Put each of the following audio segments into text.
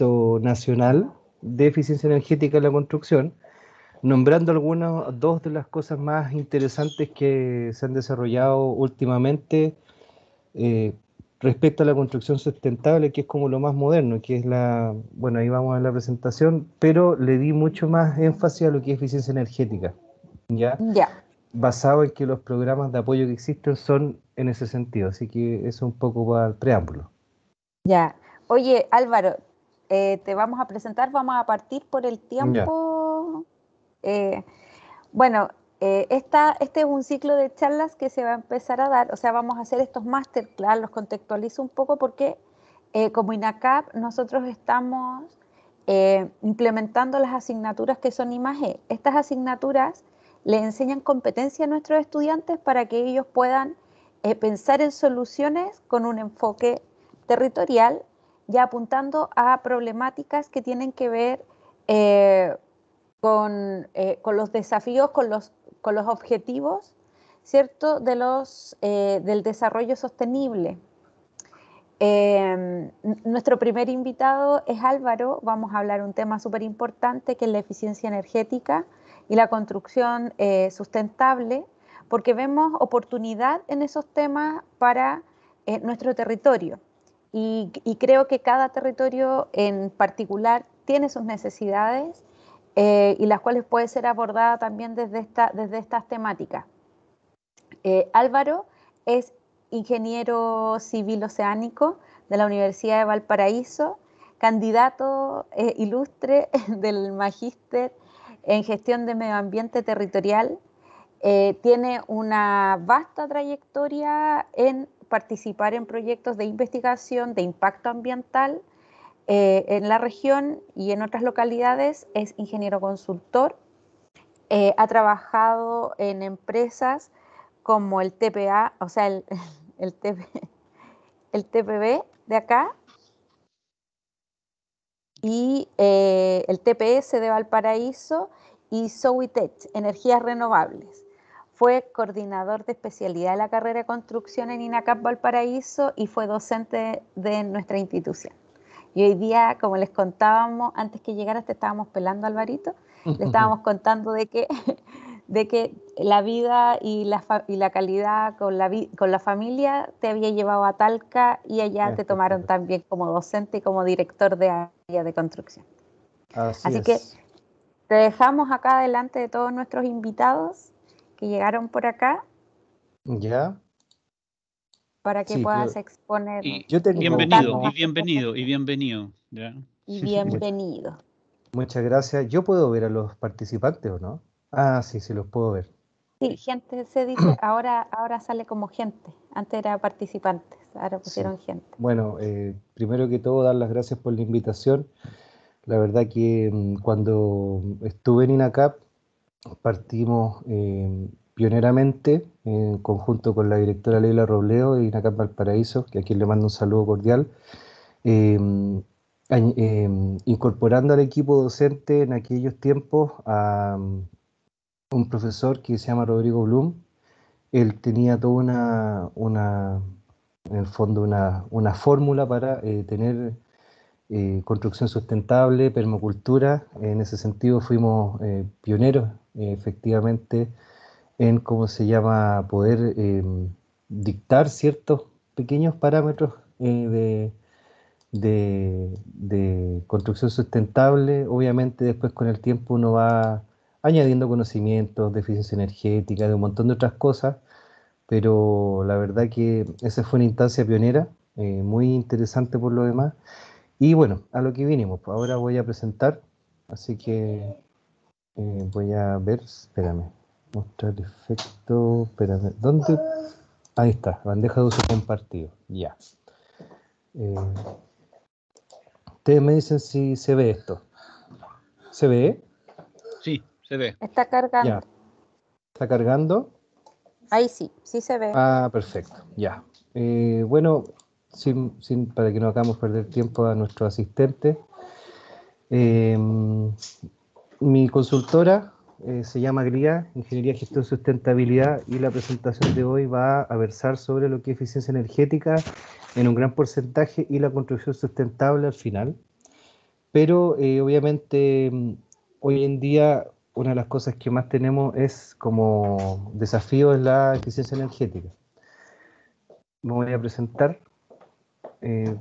nacional de eficiencia energética en la construcción, nombrando algunas, dos de las cosas más interesantes que se han desarrollado últimamente eh, respecto a la construcción sustentable, que es como lo más moderno, que es la, bueno, ahí vamos a la presentación, pero le di mucho más énfasis a lo que es eficiencia energética, ¿ya? Ya. Basado en que los programas de apoyo que existen son en ese sentido, así que eso un poco para el preámbulo. Ya. Oye, Álvaro, eh, te vamos a presentar, vamos a partir por el tiempo. Eh, bueno, eh, este es un ciclo de charlas que se va a empezar a dar, o sea, vamos a hacer estos masterclass, los contextualizo un poco porque como INACAP nosotros estamos implementando las asignaturas que son imagen. Estas asignaturas le enseñan competencia a nuestros estudiantes para que ellos puedan pensar en soluciones con un enfoque territorial ya apuntando a problemáticas que tienen que ver eh, eh, con, los desafíos, con los, con los objetivos, ¿cierto?, de los, eh, del desarrollo sostenible. Em, nuestro primer invitado es Álvaro, vamos a hablar un tema súper importante que es la eficiencia energética y la construcción sustentable, porque vemos oportunidad en esos temas para nuestro territorio. Y, creo que cada territorio en particular tiene sus necesidades eh, y las cuales puede ser abordada también desde, esta, desde estas temáticas. Eh, Álvaro es ingeniero civil oceánico de la Universidad de Valparaíso, candidato eh, ilustre del magíster en gestión de medio ambiente territorial. tiene una vasta trayectoria en participar en proyectos de investigación de impacto ambiental eh, en la región y en otras localidades, es ingeniero consultor, eh, ha trabajado en empresas como el TPA, o sea, el, el, TPB de acá y eh, el TPS de Valparaíso y Sowitech, energías renovables. Fue coordinador de especialidad de la carrera de construcción en INACAP Valparaíso y fue docente de nuestra institución. Y hoy día, como les contábamos, antes que llegaras te estábamos pelando, Alvarito, le estábamos contando de que, de que la vida y la, y la calidad con la, con la familia te había llevado a Talca y allá te tomaron también como docente y como director de área de construcción. Así, que te dejamos acá delante de todos nuestros invitados que llegaron por acá. Ya. Para que puedas exponer. yo tengo... Bienvenido, y bienvenido, y bienvenido. Y bienvenido. Muchas gracias. ¿Yo puedo ver a los participantes o no? Ah, sí, sí, los puedo ver. Sí, gente se dice, ahora, ahora sale como gente. Antes era participantes, ahora pusieron gente. Bueno, eh, primero que todo, dar las gracias por la invitación. La verdad que mm, cuando estuve en INACAP partimos eh, pioneramente en conjunto con la directora Leila Robleo y Inacap Valparaíso, que a quien le mando un saludo cordial, eh, eh, incorporando al equipo docente en aquellos tiempos a um, un profesor que se llama Rodrigo Blum. Él tenía toda una, en el fondo, una, una fórmula para tener eh, construcción sustentable, permacultura. En ese sentido fuimos eh, pioneros, eh, efectivamente, en cómo se llama poder em, dictar ciertos pequeños parámetros de, de, construcción sustentable. Obviamente después con el tiempo uno va añadiendo conocimientos de eficiencia energética, de un montón de otras cosas, pero la verdad que esa fue una instancia pionera, muy interesante por lo demás. Y bueno, a lo que vinimos, pues, ahora voy a presentar, así que eh, voy a ver, espérame, mostrar efecto, espérame, ¿dónde? Ahí está, bandeja de uso compartido, ya. Eh, ustedes me dicen si se ve esto. ¿Se ve? Sí, se ve. Está cargando. ¿Está cargando? Ahí sí, sí se ve. Ah, perfecto, ya. Eh, bueno, sin, para que no hagamos perder tiempo a nuestro asistente. Eh, mi consultora eh, se llama GRIA, Ingeniería, Gestión, Sustentabilidad, y la presentación de hoy va a versar sobre lo que es eficiencia energética en un gran porcentaje y la construcción sustentable al final. Pero eh, obviamente hoy en día una de las cosas que más tenemos es como desafío es la eficiencia energética. Me voy a presentar. Eh,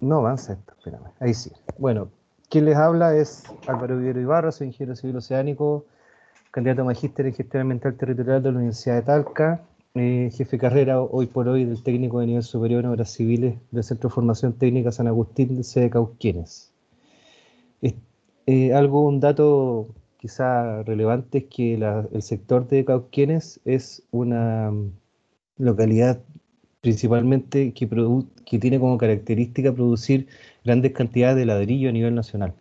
no avanza esto, espérame. Ahí sí. Bueno, quien les habla es Álvaro Vivero Ibarra, soy ingeniero civil oceánico, candidato a magíster en gestión ambiental territorial de la Universidad de Talca, eh, jefe de carrera hoy por hoy del técnico de nivel superior en obras civiles del Centro de Formación Técnica San Agustín de sede Cauquienes. Eh, algo, un dato quizá relevante es que el sector de Cauquienes es una localidad principalmente que, tiene como característica producir grandes cantidades de ladrillo a nivel nacional.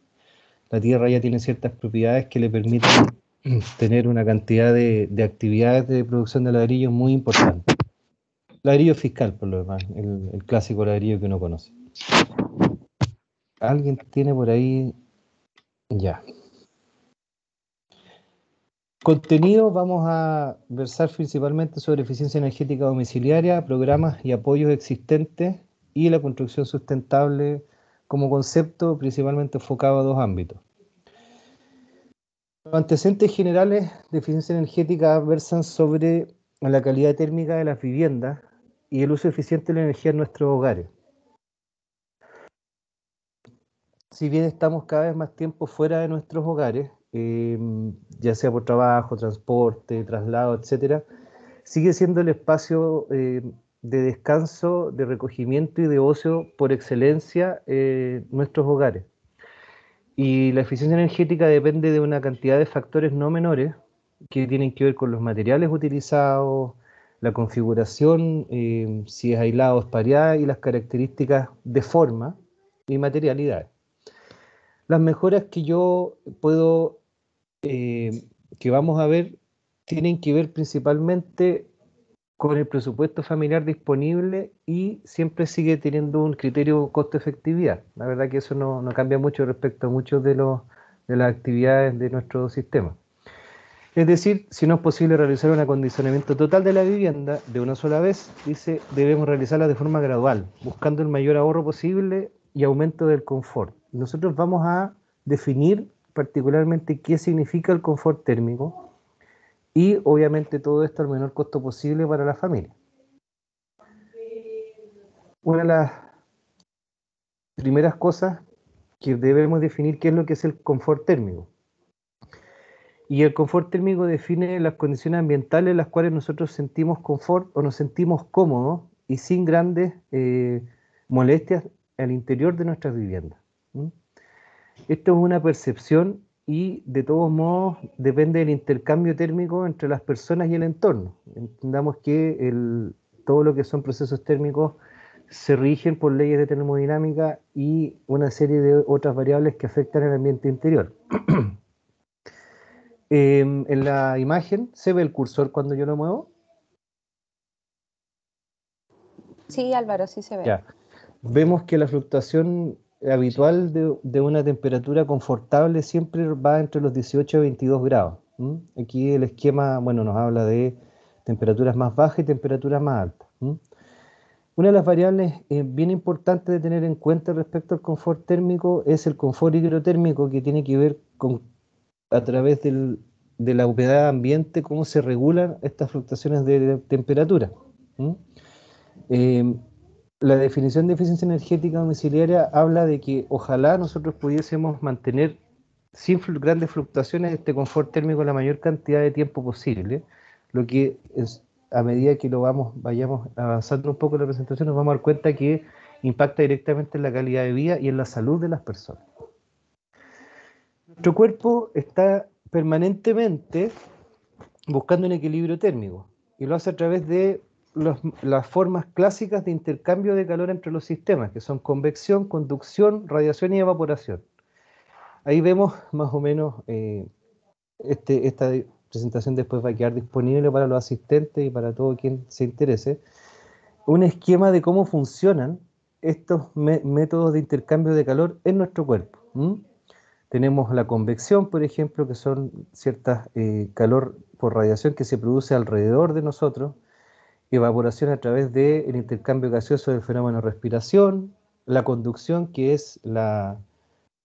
La tierra ya tiene ciertas propiedades que le permiten tener una cantidad de, actividades de producción de ladrillo muy importante. Ladrillo fiscal, por lo demás, el, el clásico ladrillo que uno conoce. ¿Alguien tiene por ahí? Ya, Contenido, vamos a versar principalmente sobre eficiencia energética domiciliaria, programas y apoyos existentes y la construcción sustentable como concepto principalmente enfocado a dos ámbitos. Los antecedentes generales de eficiencia energética versan sobre la calidad térmica de las viviendas y el uso eficiente de la energía en nuestros hogares. Si bien estamos cada vez más tiempo fuera de nuestros hogares, Em, ya sea por trabajo, transporte, traslado, etcétera, sigue siendo el espacio em, de descanso, de recogimiento y de ocio por excelencia eh, nuestros hogares. Y la eficiencia energética depende de una cantidad de factores no menores que tienen que ver con los materiales utilizados, la configuración, em, si es aislado o y las características de forma y materialidad. Las mejoras que yo puedo, eh, que vamos a ver, tienen que ver principalmente con el presupuesto familiar disponible y siempre sigue teniendo un criterio costo-efectividad. La verdad que eso no, no, cambia mucho respecto a muchos de, de las actividades de nuestro sistema. Es decir, si no es posible realizar un acondicionamiento total de la vivienda de una sola vez, dice, debemos realizarla de forma gradual, buscando el mayor ahorro posible y aumento del confort nosotros vamos a definir particularmente qué significa el confort térmico y obviamente todo esto al menor costo posible para la familia. Una de las primeras cosas que debemos definir qué es lo que es el confort térmico. Y el confort térmico define las condiciones ambientales en las cuales nosotros sentimos confort o nos sentimos cómodos y sin grandes eh, molestias al interior de nuestras viviendas. Esto es una percepción y de todos modos depende del intercambio térmico entre las personas y el entorno. Entendamos que todo lo que son procesos térmicos se rigen por leyes de termodinámica y una serie de otras variables que afectan el ambiente interior. Em, en la imagen se ve el cursor cuando yo lo muevo. Sí, Álvaro, sí se ve. Vemos que la fluctuación habitual de, una temperatura confortable siempre va entre los 18 y 22 grados. Aquí el esquema, bueno, nos habla de temperaturas más bajas y temperaturas más altas. Una de las variables eh, bien importantes de tener en cuenta respecto al confort térmico es el confort hidrotérmico que tiene que ver con a través de la humedad ambiente cómo se regulan estas fluctuaciones de, temperatura la definición de eficiencia energética domiciliaria habla de que ojalá nosotros pudiésemos mantener sin grandes fluctuaciones este confort térmico la mayor cantidad de tiempo posible, lo que a medida que lo vamos, vayamos avanzando un poco en la presentación nos vamos a dar cuenta que impacta directamente en la calidad de vida y en la salud de las personas. Nuestro cuerpo está permanentemente buscando un equilibrio térmico y lo hace a través de las formas clásicas de intercambio de calor entre los sistemas, que son convección, conducción, radiación y evaporación. Ahí vemos más o menos, eh, este, esta presentación después va a quedar disponible para los asistentes y para todo quien se interese, un esquema de cómo funcionan estos métodos de intercambio de calor en nuestro cuerpo. Tenemos la convección, por ejemplo, que son ciertas eh, calor por radiación que se produce alrededor de nosotros evaporación a través del intercambio gaseoso del fenómeno respiración, la conducción, que es la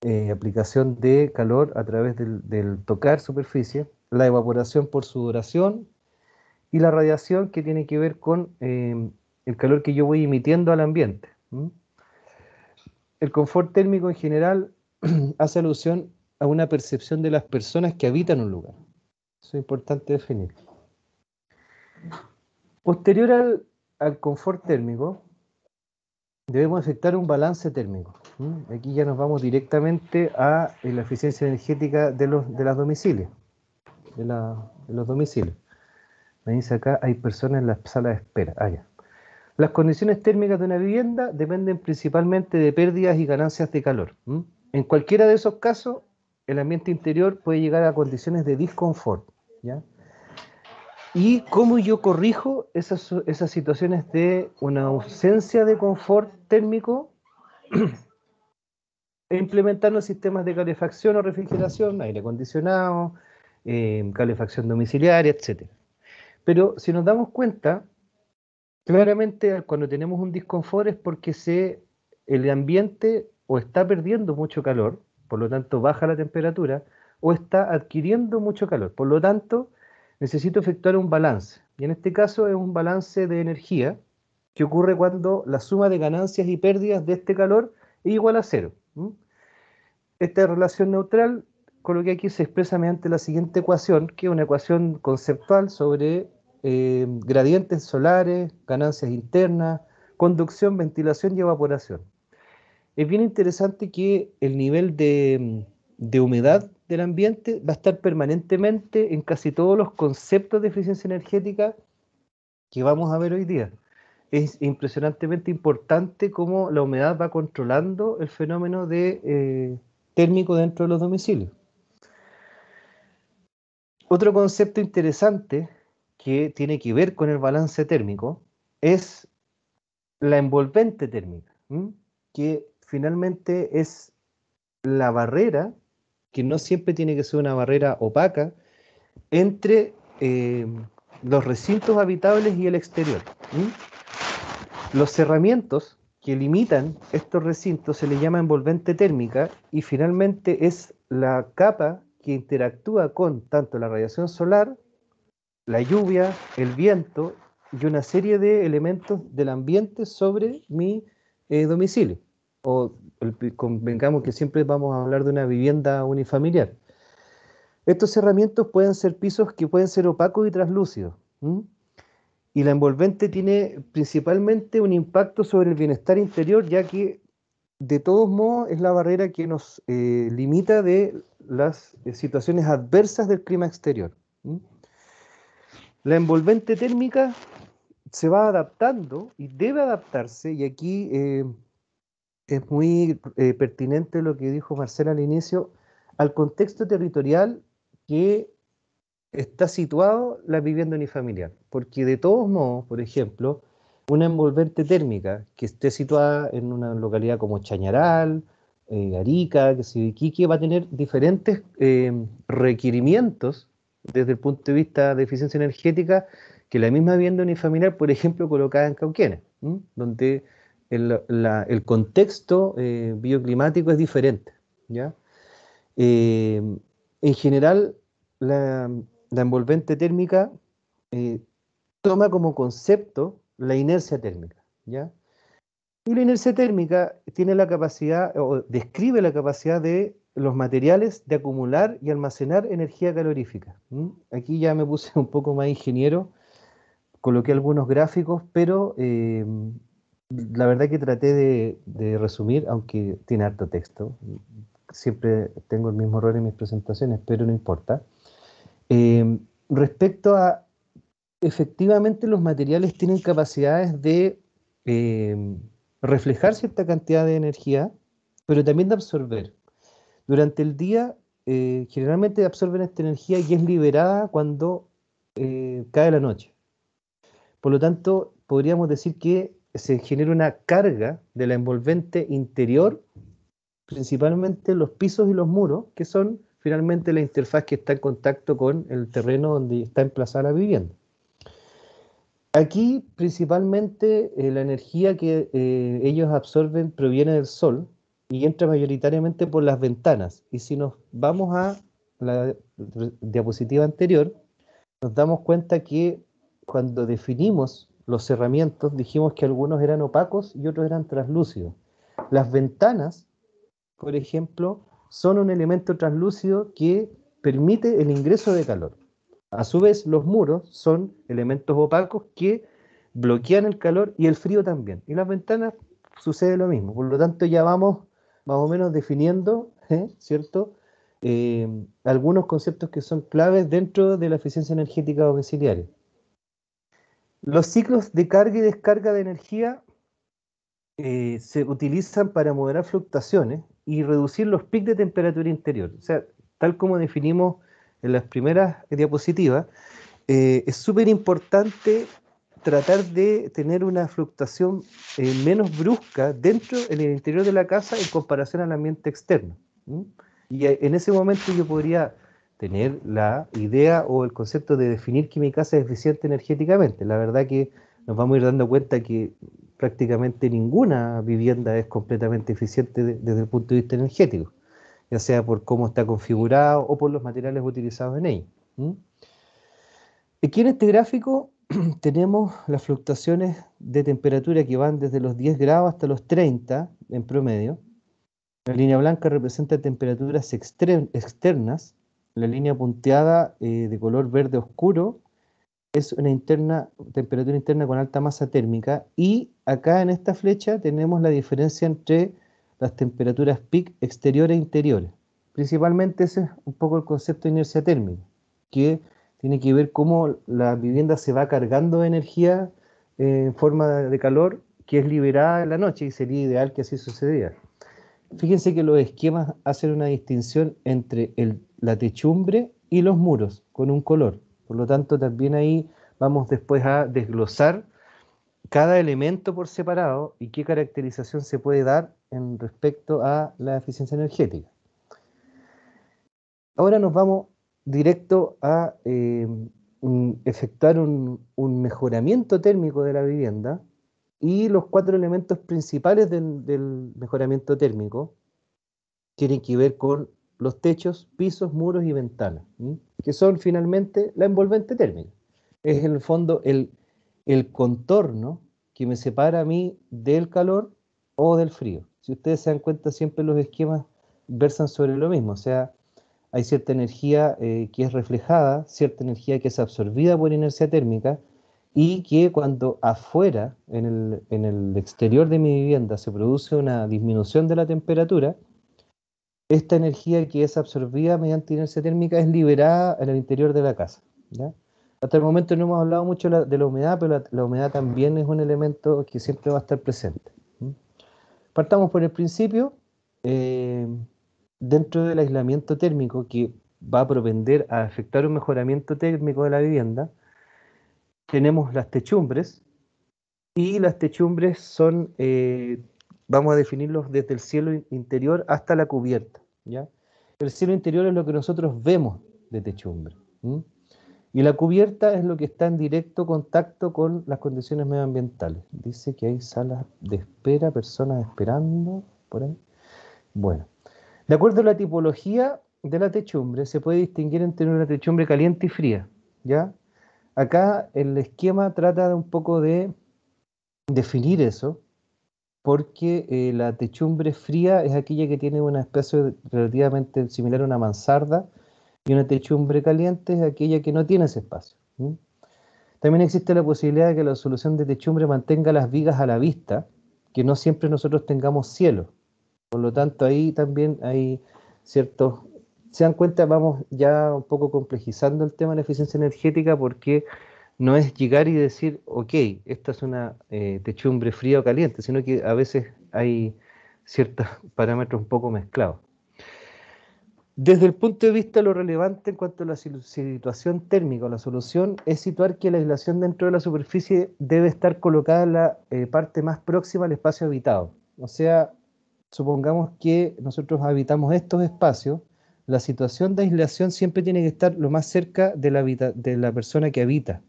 eh, aplicación de calor a través del, tocar superficie, la evaporación por sudoración y la radiación, que tiene que ver con em, el calor que yo voy emitiendo al ambiente. El confort térmico en general hace alusión a una percepción de las personas que habitan un lugar. Eso es importante definir. Posterior al, confort térmico, debemos aceptar un balance térmico. Aquí ya nos vamos directamente a eh, la eficiencia energética de los de las domicilios. De, los domicilios. Me dice acá, hay personas en la sala de espera. Allá. Ah, las condiciones térmicas de una vivienda dependen principalmente de pérdidas y ganancias de calor. En cualquiera de esos casos, el ambiente interior puede llegar a condiciones de disconfort. ¿ya? ¿Y cómo yo corrijo esas, situaciones de una ausencia de confort térmico? E implementando sistemas de calefacción o refrigeración, aire acondicionado, em, calefacción domiciliaria, etc. Pero si nos damos cuenta, claramente cuando tenemos un disconfort es porque se, el ambiente o está perdiendo mucho calor, por lo tanto baja la temperatura, o está adquiriendo mucho calor. Por lo tanto, necesito efectuar un balance. Y en este caso es un balance de energía que ocurre cuando la suma de ganancias y pérdidas de este calor es igual a cero. Esta relación neutral, con lo que aquí se expresa mediante la siguiente ecuación, que es una ecuación conceptual sobre eh, gradientes solares, ganancias internas, conducción, ventilación y evaporación. Es bien interesante que el nivel de humedad del ambiente va a estar permanentemente en casi todos los conceptos de eficiencia energética que vamos a ver hoy día. Es impresionantemente importante cómo la humedad va controlando el fenómeno de, eh, térmico dentro de los domicilios. Otro concepto interesante que tiene que ver con el balance térmico es la envolvente térmica, que finalmente es la barrera que no siempre tiene que ser una barrera opaca, entre eh, los recintos habitables y el exterior. Los cerramientos que limitan estos recintos se les llama envolvente térmica y finalmente es la capa que interactúa con tanto la radiación solar, la lluvia, el viento y una serie de elementos del ambiente sobre mi eh, domicilio o convengamos que siempre vamos a hablar de una vivienda unifamiliar. Estos cerramientos pueden ser pisos que pueden ser opacos y translúcidos. Y la envolvente tiene principalmente un impacto sobre el bienestar interior, ya que de todos modos es la barrera que nos eh, limita de las eh, situaciones adversas del clima exterior. La envolvente térmica se va adaptando y debe adaptarse, y aquí eh, es muy eh, pertinente lo que dijo Marcela al inicio, al contexto territorial que está situado la vivienda unifamiliar. Porque de todos modos, por ejemplo, una envolvente térmica que esté situada en una localidad como Chañaral, Garica, eh, Arica, que se Iquique, va a tener diferentes eh, requerimientos desde el punto de vista de eficiencia energética que la misma vivienda unifamiliar, por ejemplo, colocada en Cauquienes, donde el, contexto eh, bioclimático es diferente. ¿ya? Eh, en general, la, envolvente térmica eh, toma como concepto la inercia térmica. ¿ya? Y la inercia térmica tiene la capacidad, o describe la capacidad de los materiales de acumular y almacenar energía calorífica. Aquí ya me puse un poco más ingeniero, coloqué algunos gráficos, pero la verdad que traté de, resumir, aunque tiene harto texto. Siempre tengo el mismo error en mis presentaciones, pero no importa. Em, respecto a, efectivamente los materiales tienen capacidades de em, reflejar cierta cantidad de energía, pero también de absorber. Durante el día, eh, generalmente absorben esta energía y es liberada cuando eh, cae la noche. Por lo tanto, podríamos decir que se genera una carga de la envolvente interior, principalmente los pisos y los muros, que son finalmente la interfaz que está en contacto con el terreno donde está emplazada la vivienda. Aquí principalmente eh, la energía que eh, ellos absorben proviene del sol y entra mayoritariamente por las ventanas. Y si nos vamos a la diapositiva anterior, nos damos cuenta que cuando definimos los cerramientos, dijimos que algunos eran opacos y otros eran translúcidos. Las ventanas, por ejemplo, son un elemento translúcido que permite el ingreso de calor. A su vez, los muros son elementos opacos que bloquean el calor y el frío también. Y las ventanas sucede lo mismo. Por lo tanto, ya vamos más o menos definiendo, ¿eh? ¿cierto? Eh, algunos conceptos que son claves dentro de la eficiencia energética domiciliaria. Los ciclos de carga y descarga de energía eh, se utilizan para moderar fluctuaciones y reducir los picos de temperatura interior. O sea, tal como definimos en las primeras diapositivas, eh, es súper importante tratar de tener una fluctuación eh, menos brusca dentro, en el interior de la casa, en comparación al ambiente externo. Y en ese momento yo podría tener la idea o el concepto de definir que mi casa es eficiente energéticamente. La verdad que nos vamos a ir dando cuenta que prácticamente ninguna vivienda es completamente eficiente desde el punto de vista energético, ya sea por cómo está configurado o por los materiales utilizados en ella. Aquí en este gráfico tenemos las fluctuaciones de temperatura que van desde los 10 grados hasta los 30 en promedio. La línea blanca representa temperaturas externas la línea punteada eh, de color verde oscuro es una interna, temperatura interna con alta masa térmica y acá en esta flecha tenemos la diferencia entre las temperaturas PIC exterior e interiores. Principalmente ese es un poco el concepto de inercia térmica, que tiene que ver cómo la vivienda se va cargando de energía eh, en forma de calor que es liberada en la noche y sería ideal que así sucediera. Fíjense que los esquemas hacen una distinción entre el la techumbre y los muros con un color. Por lo tanto, también ahí vamos después a desglosar cada elemento por separado y qué caracterización se puede dar en respecto a la eficiencia energética. Ahora nos vamos directo a eh, efectuar un, mejoramiento térmico de la vivienda y los cuatro elementos principales del mejoramiento térmico tienen que ver con los techos, pisos, muros y ventanas, que son finalmente la envolvente térmica. Es en el fondo el, contorno que me separa a mí del calor o del frío. Si ustedes se dan cuenta, siempre los esquemas versan sobre lo mismo, o sea, hay cierta energía eh, que es reflejada, cierta energía que es absorbida por inercia térmica y que cuando afuera, en el, en el exterior de mi vivienda, se produce una disminución de la temperatura, esta energía que es absorbida mediante inercia térmica es liberada en el interior de la casa. Hasta el momento no hemos hablado mucho de la humedad, pero la, humedad también es un elemento que siempre va a estar presente. Partamos por el principio, eh, dentro del aislamiento térmico, que va a propender a afectar un mejoramiento térmico de la vivienda, tenemos las techumbres, y las techumbres son, eh, vamos a definirlos desde el cielo interior hasta la cubierta. El cielo interior es lo que nosotros vemos de techumbre. Y la cubierta es lo que está en directo contacto con las condiciones medioambientales. Dice que hay salas de espera, personas esperando por ahí. Bueno, de acuerdo a la tipología de la techumbre, se puede distinguir entre una techumbre caliente y fría. ¿ya? Acá el esquema trata de un poco de definir eso, porque eh, la techumbre fría es aquella que tiene una especie relativamente similar a una mansarda y una techumbre caliente es aquella que no tiene ese espacio. También existe la posibilidad de que la solución de techumbre mantenga las vigas a la vista, que no siempre nosotros tengamos cielo. Por lo tanto, ahí también hay ciertos... Se dan cuenta, vamos ya un poco complejizando el tema de la eficiencia energética porque no es llegar y decir, ok, esta es una eh, techumbre fría o caliente, sino que a veces hay ciertos parámetros un poco mezclados. Desde el punto de vista lo relevante en cuanto a la situación térmica o la solución, es situar que la aislación dentro de la superficie debe estar colocada en la eh, parte más próxima al espacio habitado. O sea, supongamos que nosotros habitamos estos espacios, la situación de aislación siempre tiene que estar lo más cerca de la persona que habita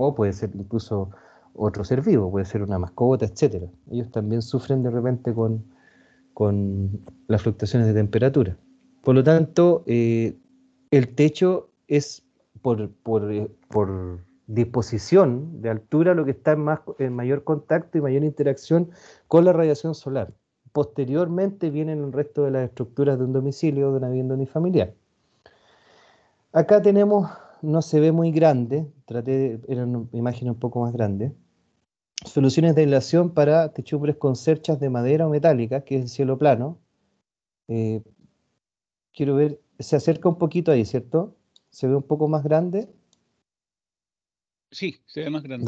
o puede ser incluso otro ser vivo, puede ser una mascota, etcétera. Ellos también sufren de repente con, con las fluctuaciones de temperatura. Por lo tanto, eh, el techo es por, eh, por, disposición de altura lo que está en, más, en mayor contacto y mayor interacción con la radiación solar. Posteriormente vienen el resto de las estructuras de un domicilio, de una vivienda unifamiliar. Acá tenemos no se ve muy grande, traté, una imagen un poco más grande, Soluciones de aislación para techumbres con cerchas de madera o metálica, que es el cielo plano. Eh, quiero ver, se acerca un poquito ahí, ¿cierto? ¿Se ve un poco más grande? Sí, se ve más grande.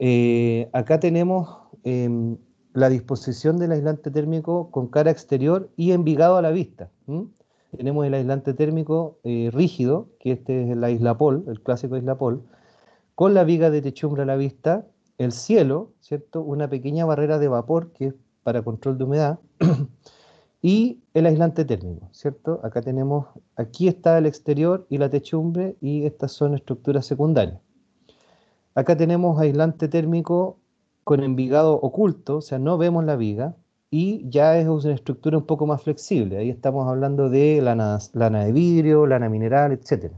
Eh, acá tenemos em, la disposición del aislante térmico con cara exterior y envigado a la vista tenemos el aislante térmico eh, rígido, que este es el aislapol, el clásico aislapol, con la viga de techumbre a la vista, el cielo, ¿cierto? Una pequeña barrera de vapor que es para control de humedad y el aislante térmico, ¿cierto? Acá tenemos, aquí está el exterior y la techumbre y estas son estructuras secundarias. Acá tenemos aislante térmico con envigado oculto, o sea, no vemos la viga, y ya es una estructura un poco más flexible. Ahí estamos hablando de lana, de vidrio, lana mineral, etc.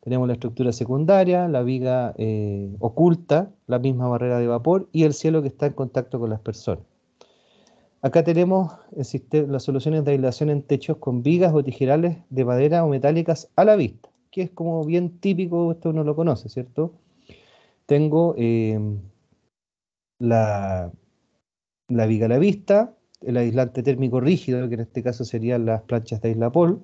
Tenemos la estructura secundaria, la viga eh, oculta, la misma barrera de vapor y el cielo que está en contacto con las personas. Acá tenemos las soluciones de aislación en techos con vigas o tijerales de madera o metálicas a la vista, que es como bien típico, esto uno lo conoce, ¿cierto? Tengo eh, la, la viga a la vista, el aislante térmico rígido, que en este caso serían las planchas de Aislapol.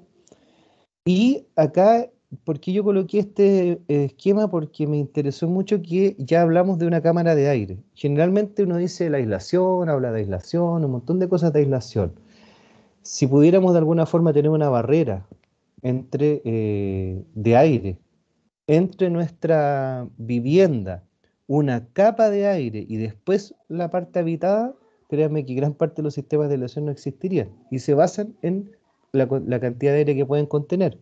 Y acá, ¿por qué yo coloqué este eh, esquema? Porque me interesó mucho que ya hablamos de una cámara de aire. Generalmente uno dice la aislación, habla de aislación, un montón de cosas de aislación. Si pudiéramos de alguna forma tener una barrera entre, eh, de aire entre nuestra vivienda, una capa de aire y después la parte habitada, créanme que gran parte de los sistemas de elevación no existirían y se basan en la, cantidad de aire que pueden contener.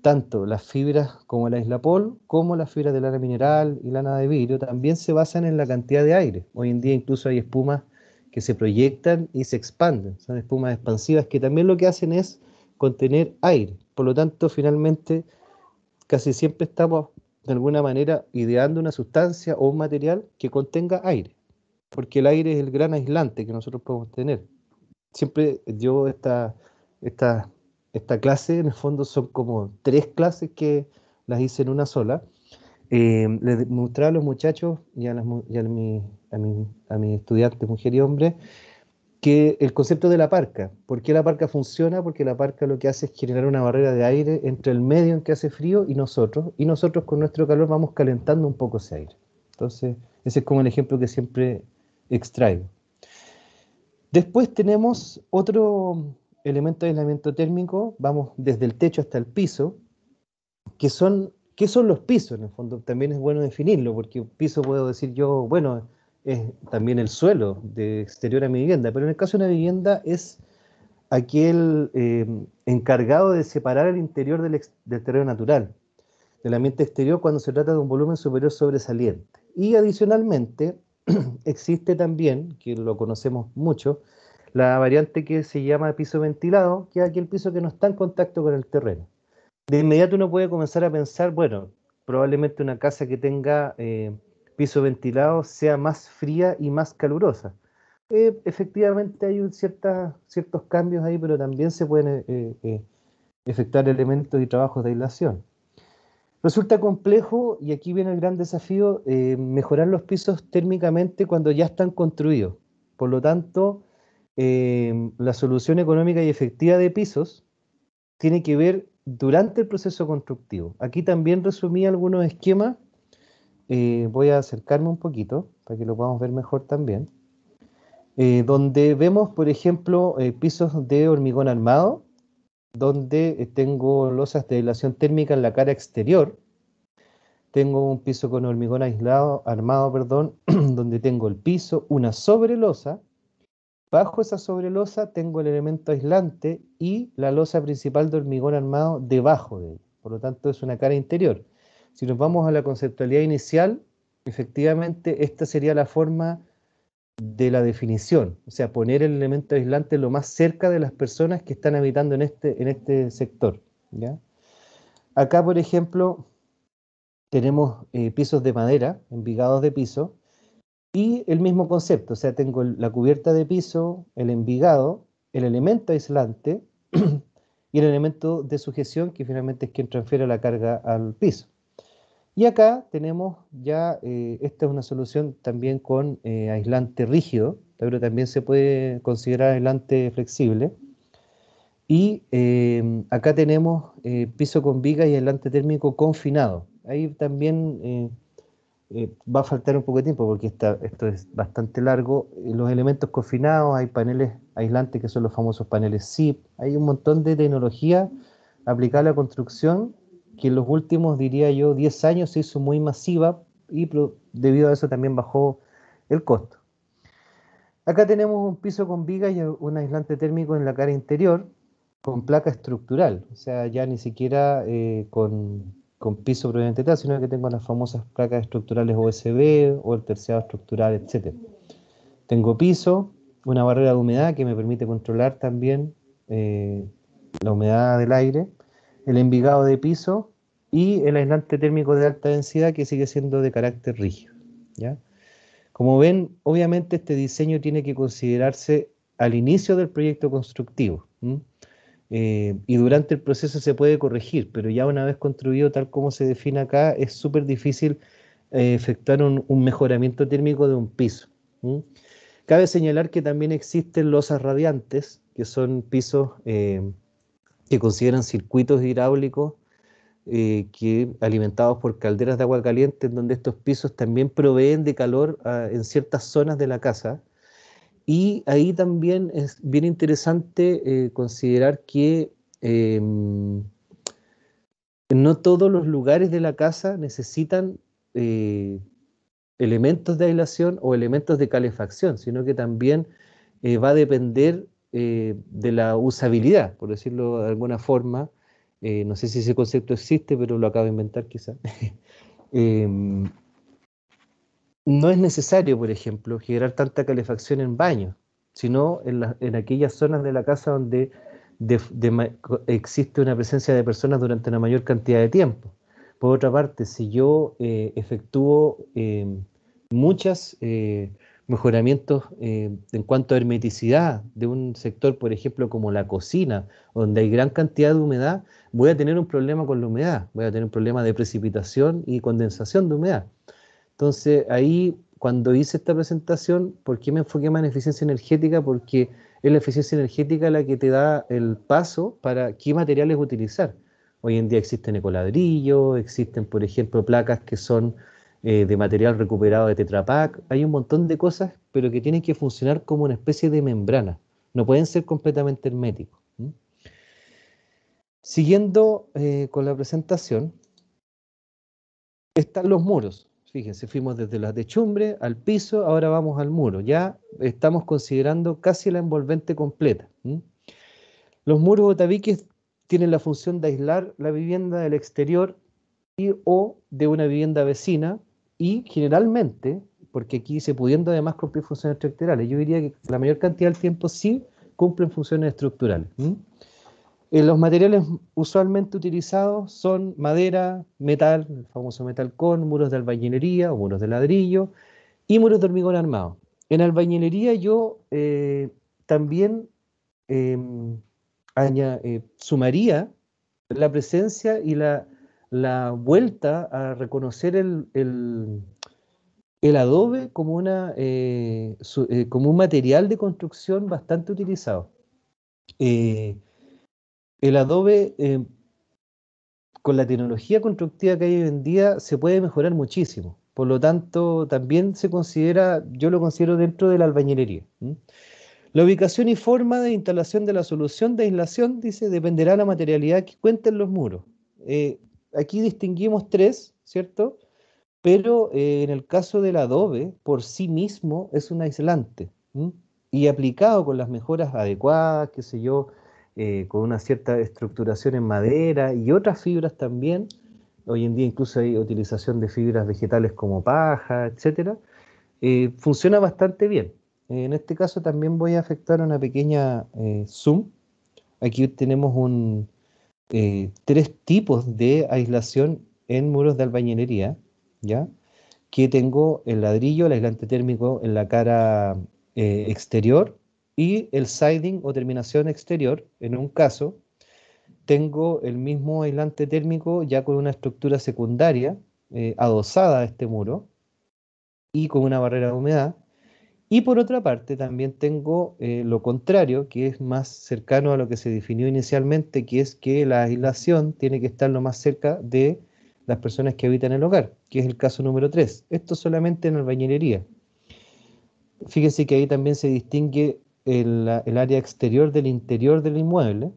Tanto las fibras como la Pol, como las fibras de lana mineral y lana de vidrio, también se basan en la cantidad de aire. Hoy en día incluso hay espumas que se proyectan y se expanden. Son espumas expansivas que también lo que hacen es contener aire. Por lo tanto, finalmente, casi siempre estamos de alguna manera ideando una sustancia o un material que contenga aire porque el aire es el gran aislante que nosotros podemos tener. Siempre yo esta, esta, clase, en el fondo son como tres clases que las hice en una sola. Eh, les mostraba a los muchachos y a, las, a, mi, mis estudiantes, mujer y hombre, que el concepto de la parca. ¿Por qué la parca funciona? Porque la parca lo que hace es generar una barrera de aire entre el medio en que hace frío y nosotros, y nosotros con nuestro calor vamos calentando un poco ese aire. Entonces, ese es como el ejemplo que siempre extraigo. Después tenemos otro elemento de aislamiento térmico, vamos desde el techo hasta el piso, que son, son los pisos? En el fondo también es bueno definirlo, porque piso puedo decir yo, bueno, es también el suelo de exterior a mi vivienda, pero en el caso de una vivienda es aquel eh, encargado de separar el interior del terreno natural, del ambiente exterior cuando se trata de un volumen superior sobresaliente. Y adicionalmente, existe también, que lo conocemos mucho, la variante que se llama piso ventilado, que es aquel piso que no está en contacto con el terreno. De inmediato uno puede comenzar a pensar, bueno, probablemente una casa que tenga eh, piso ventilado sea más fría y más calurosa. Eh, efectivamente hay ciertos cambios ahí, pero también se pueden eh, efectuar elementos y trabajos de aislación. Resulta complejo, y aquí viene el gran desafío, eh, mejorar los pisos térmicamente cuando ya están construidos. Por lo tanto, eh, la solución económica y efectiva de pisos tiene que ver durante el proceso constructivo. Aquí también resumí algunos esquemas. Eh, voy a acercarme un poquito para que lo podamos ver mejor también. donde vemos, por ejemplo, pisos de hormigón armado, donde eh, tengo losas de aislación térmica en la cara exterior. Tengo un piso con hormigón aislado, armado, perdón, donde tengo el piso, una sobrelosa. Bajo esa sobrelosa tengo el elemento aislante y la losa principal de hormigón armado debajo de él, Por lo tanto, es una cara interior. Si nos vamos a la conceptualidad inicial, efectivamente, esta sería la forma de la definición, o sea, poner el elemento aislante lo más cerca de las personas que están habitando en este, en este sector. ¿ya? Acá, por ejemplo, tenemos eh, pisos de madera, envigados de piso, y el mismo concepto, o sea, tengo la cubierta de piso, el envigado, el elemento aislante y el elemento de sujeción, que finalmente es quien transfiere la carga al piso. Y acá tenemos ya, eh, esta es una solución también con eh, aislante rígido, pero también se puede considerar aislante flexible. Y em, acá tenemos eh, piso con viga y aislante térmico confinado. Ahí también va a faltar un poco de tiempo porque esto es bastante largo. Los elementos confinados, hay paneles aislantes que son los famosos paneles ZIP. Hay un montón de tecnología aplicada a la construcción que en los últimos, diría yo, 10 años se hizo muy masiva y debido a eso también bajó el costo. Acá tenemos un piso con viga y un aislante térmico en la cara interior con placa estructural, o sea, ya ni siquiera eh, con, piso proveniente tal, sino que tengo las famosas placas estructurales OSB o el terciado estructural, etc. Tengo piso, una barrera de humedad que me permite controlar también eh, la humedad del aire el envigado de piso y el aislante térmico de alta densidad que sigue siendo de carácter rígido. ¿ya? Como ven, obviamente este diseño tiene que considerarse al inicio del proyecto constructivo eh, y durante el proceso se puede corregir, pero ya una vez construido tal como se define acá, es súper difícil eh, efectuar un, mejoramiento térmico de un piso. Cabe señalar que también existen losas radiantes, que son pisos eh, que consideran circuitos hidráulicos eh, que alimentados por calderas de agua caliente, en donde estos pisos también proveen de calor ah, en ciertas zonas de la casa. Y ahí también es bien interesante eh, considerar que em, no todos los lugares de la casa necesitan eh, elementos de aislación o elementos de calefacción, sino que también va a depender eh, de la usabilidad, por decirlo de alguna forma. Eh, no sé si ese concepto existe, pero lo acabo de inventar quizá. Em, no es necesario, por ejemplo, generar tanta calefacción en baños, sino en, aquellas zonas de la casa donde existe una presencia de personas durante una mayor cantidad de tiempo. Por otra parte, si yo eh, efectúo em, muchas mejoramientos eh, en cuanto a hermeticidad de un sector, por ejemplo, como la cocina, donde hay gran cantidad de humedad, voy a tener un problema con la humedad, voy a tener un problema de precipitación y condensación de humedad. Entonces, ahí cuando hice esta presentación, ¿por qué me enfoqué más en eficiencia energética? Porque es la eficiencia energética la que te da el paso para qué materiales utilizar. Hoy en día existen ecoladrillos, existen, por ejemplo, placas que son eh, de material recuperado de Tetrapac, Hay un montón de cosas, pero que tienen que funcionar como una especie de membrana. No pueden ser completamente herméticos. Siguiendo eh, con la presentación, están los muros. Fíjense, fuimos desde las techumbre al piso, ahora vamos al muro. Ya estamos considerando casi la envolvente completa. Los muros o tabiques tienen la función de aislar la vivienda del exterior y o de una vivienda vecina y generalmente, porque aquí se pudiendo además cumplir funciones estructurales, yo diría que la mayor cantidad del tiempo sí cumplen funciones estructurales. Eh, los materiales usualmente utilizados son madera, metal, el famoso metal con, muros de albañilería o muros de ladrillo y muros de hormigón armado. En albañilería yo eh, también em, eh, sumaría la presencia y la la vuelta a reconocer el, adobe como, una, eh, eh, como un material de construcción bastante utilizado. Eh, el adobe, con la tecnología constructiva que hay hoy en día, se puede mejorar muchísimo. Por lo tanto, también se considera, yo lo considero dentro de la albañilería. La ubicación y forma de instalación de la solución de aislación, dice, dependerá de la materialidad que cuenten los muros aquí distinguimos tres, ¿cierto? Pero eh, en el caso del adobe, por sí mismo es un aislante. Y aplicado con las mejoras adecuadas, qué sé yo, eh, con una cierta estructuración en madera y otras fibras también. Hoy en día incluso hay utilización de fibras vegetales como paja, etcétera. Eh, funciona bastante bien. En este caso también voy a afectar una pequeña zoom. Aquí tenemos un, eh, tres tipos de aislación en muros de albañilería, ¿ya? Que tengo el ladrillo, el aislante térmico en la cara eh, exterior y el siding o terminación exterior en un caso. Tengo el mismo aislante térmico ya con una estructura secundaria eh, adosada a este muro y con una barrera de humedad. Y por otra parte, también tengo eh, lo contrario, que es más cercano a lo que se definió inicialmente, que es que la aislación tiene que estar lo más cerca de las personas que habitan el hogar, que es el caso número 3. Esto solamente en albañilería. Fíjense que ahí también se distingue el, área exterior del interior del inmueble.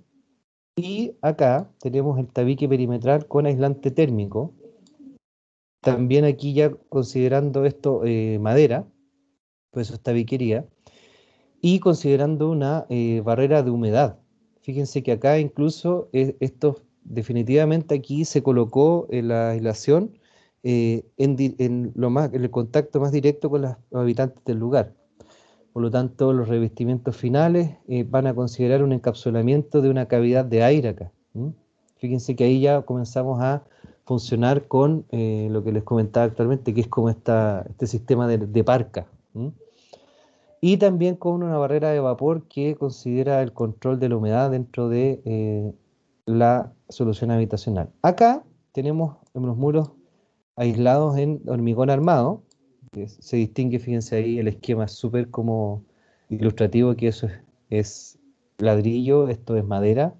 Y acá tenemos el tabique perimetral con aislante térmico. También aquí ya considerando esto eh, madera, por pues, eso está viquería, y considerando una eh, barrera de humedad. Fíjense que acá incluso e, esto definitivamente aquí se colocó en la aislación eh, en, lo más, el contacto más directo con los habitantes del lugar. Por lo tanto, los revestimientos finales eh, van a considerar un encapsulamiento de una cavidad de aire acá. Fíjense que ahí ya comenzamos a funcionar con lo que les comentaba actualmente, que es como esta, este sistema de, de parca, ¿Mm? Y también con una barrera de vapor que considera el control de la humedad dentro de eh, la solución habitacional. Acá tenemos unos muros aislados en hormigón armado. Que se distingue, fíjense ahí, el esquema es súper como ilustrativo que eso es, es ladrillo, esto es madera,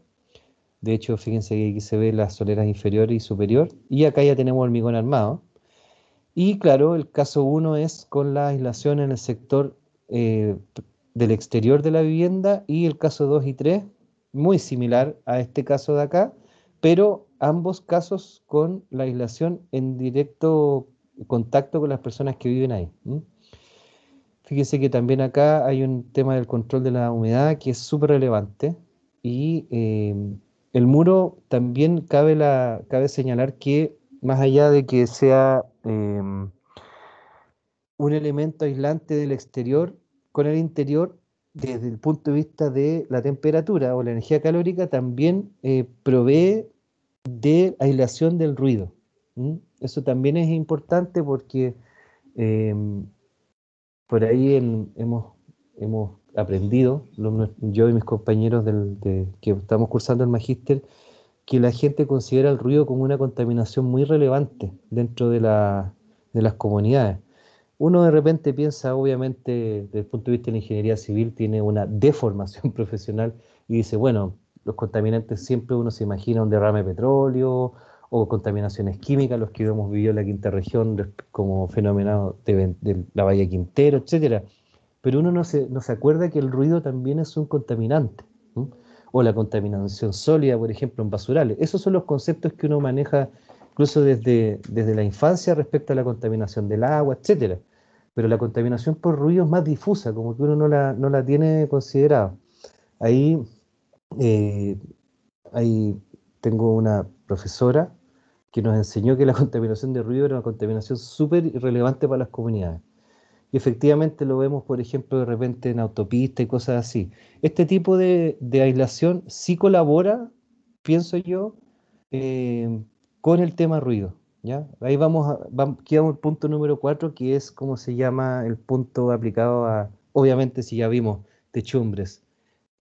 de hecho, fíjense que aquí se ve las soleras inferior y superior. Y acá ya tenemos hormigón armado. Y claro, el caso 1 es con la aislación en el sector eh, del exterior de la vivienda y el caso 2 y 3, muy similar a este caso de acá, pero ambos casos con la aislación en directo contacto con las personas que viven ahí. Fíjense que también acá hay un tema del control de la humedad que es súper relevante y eh, el muro también cabe, la, cabe señalar que más allá de que sea em, un elemento aislante del exterior con el interior, desde el punto de vista de la temperatura o la energía calórica, también eh, provee de aislación del ruido. Eso también es importante porque em, por ahí hemos, aprendido, yo y mis compañeros del, que estamos cursando el magíster, que la gente considera el ruido como una contaminación muy relevante dentro de, las comunidades. Uno de repente piensa, obviamente, desde el punto de vista de la ingeniería civil, tiene una deformación profesional y dice, bueno, los contaminantes siempre uno se imagina un derrame de petróleo o contaminaciones químicas, los que hemos vivido en la quinta región como fenómeno de, la Bahía Quintero, etcétera. Pero uno no se, no se acuerda que el ruido también es un contaminante o la contaminación sólida, por ejemplo, en basurales. Esos son los conceptos que uno maneja incluso desde, desde la infancia respecto a la contaminación del agua, etcétera. Pero la contaminación por ruido es más difusa, como que uno no la, tiene considerada. Ahí, eh, ahí tengo una profesora que nos enseñó que la contaminación de ruido era una contaminación súper irrelevante para las comunidades. Y efectivamente lo vemos, por ejemplo, de repente en autopista y cosas así. Este tipo de, aislación sí colabora, pienso yo, em, con el tema ruido. ¿ya? Ahí vamos, a, quedamos el punto número cuatro, que es como se llama el punto aplicado a, obviamente, si ya vimos techumbres,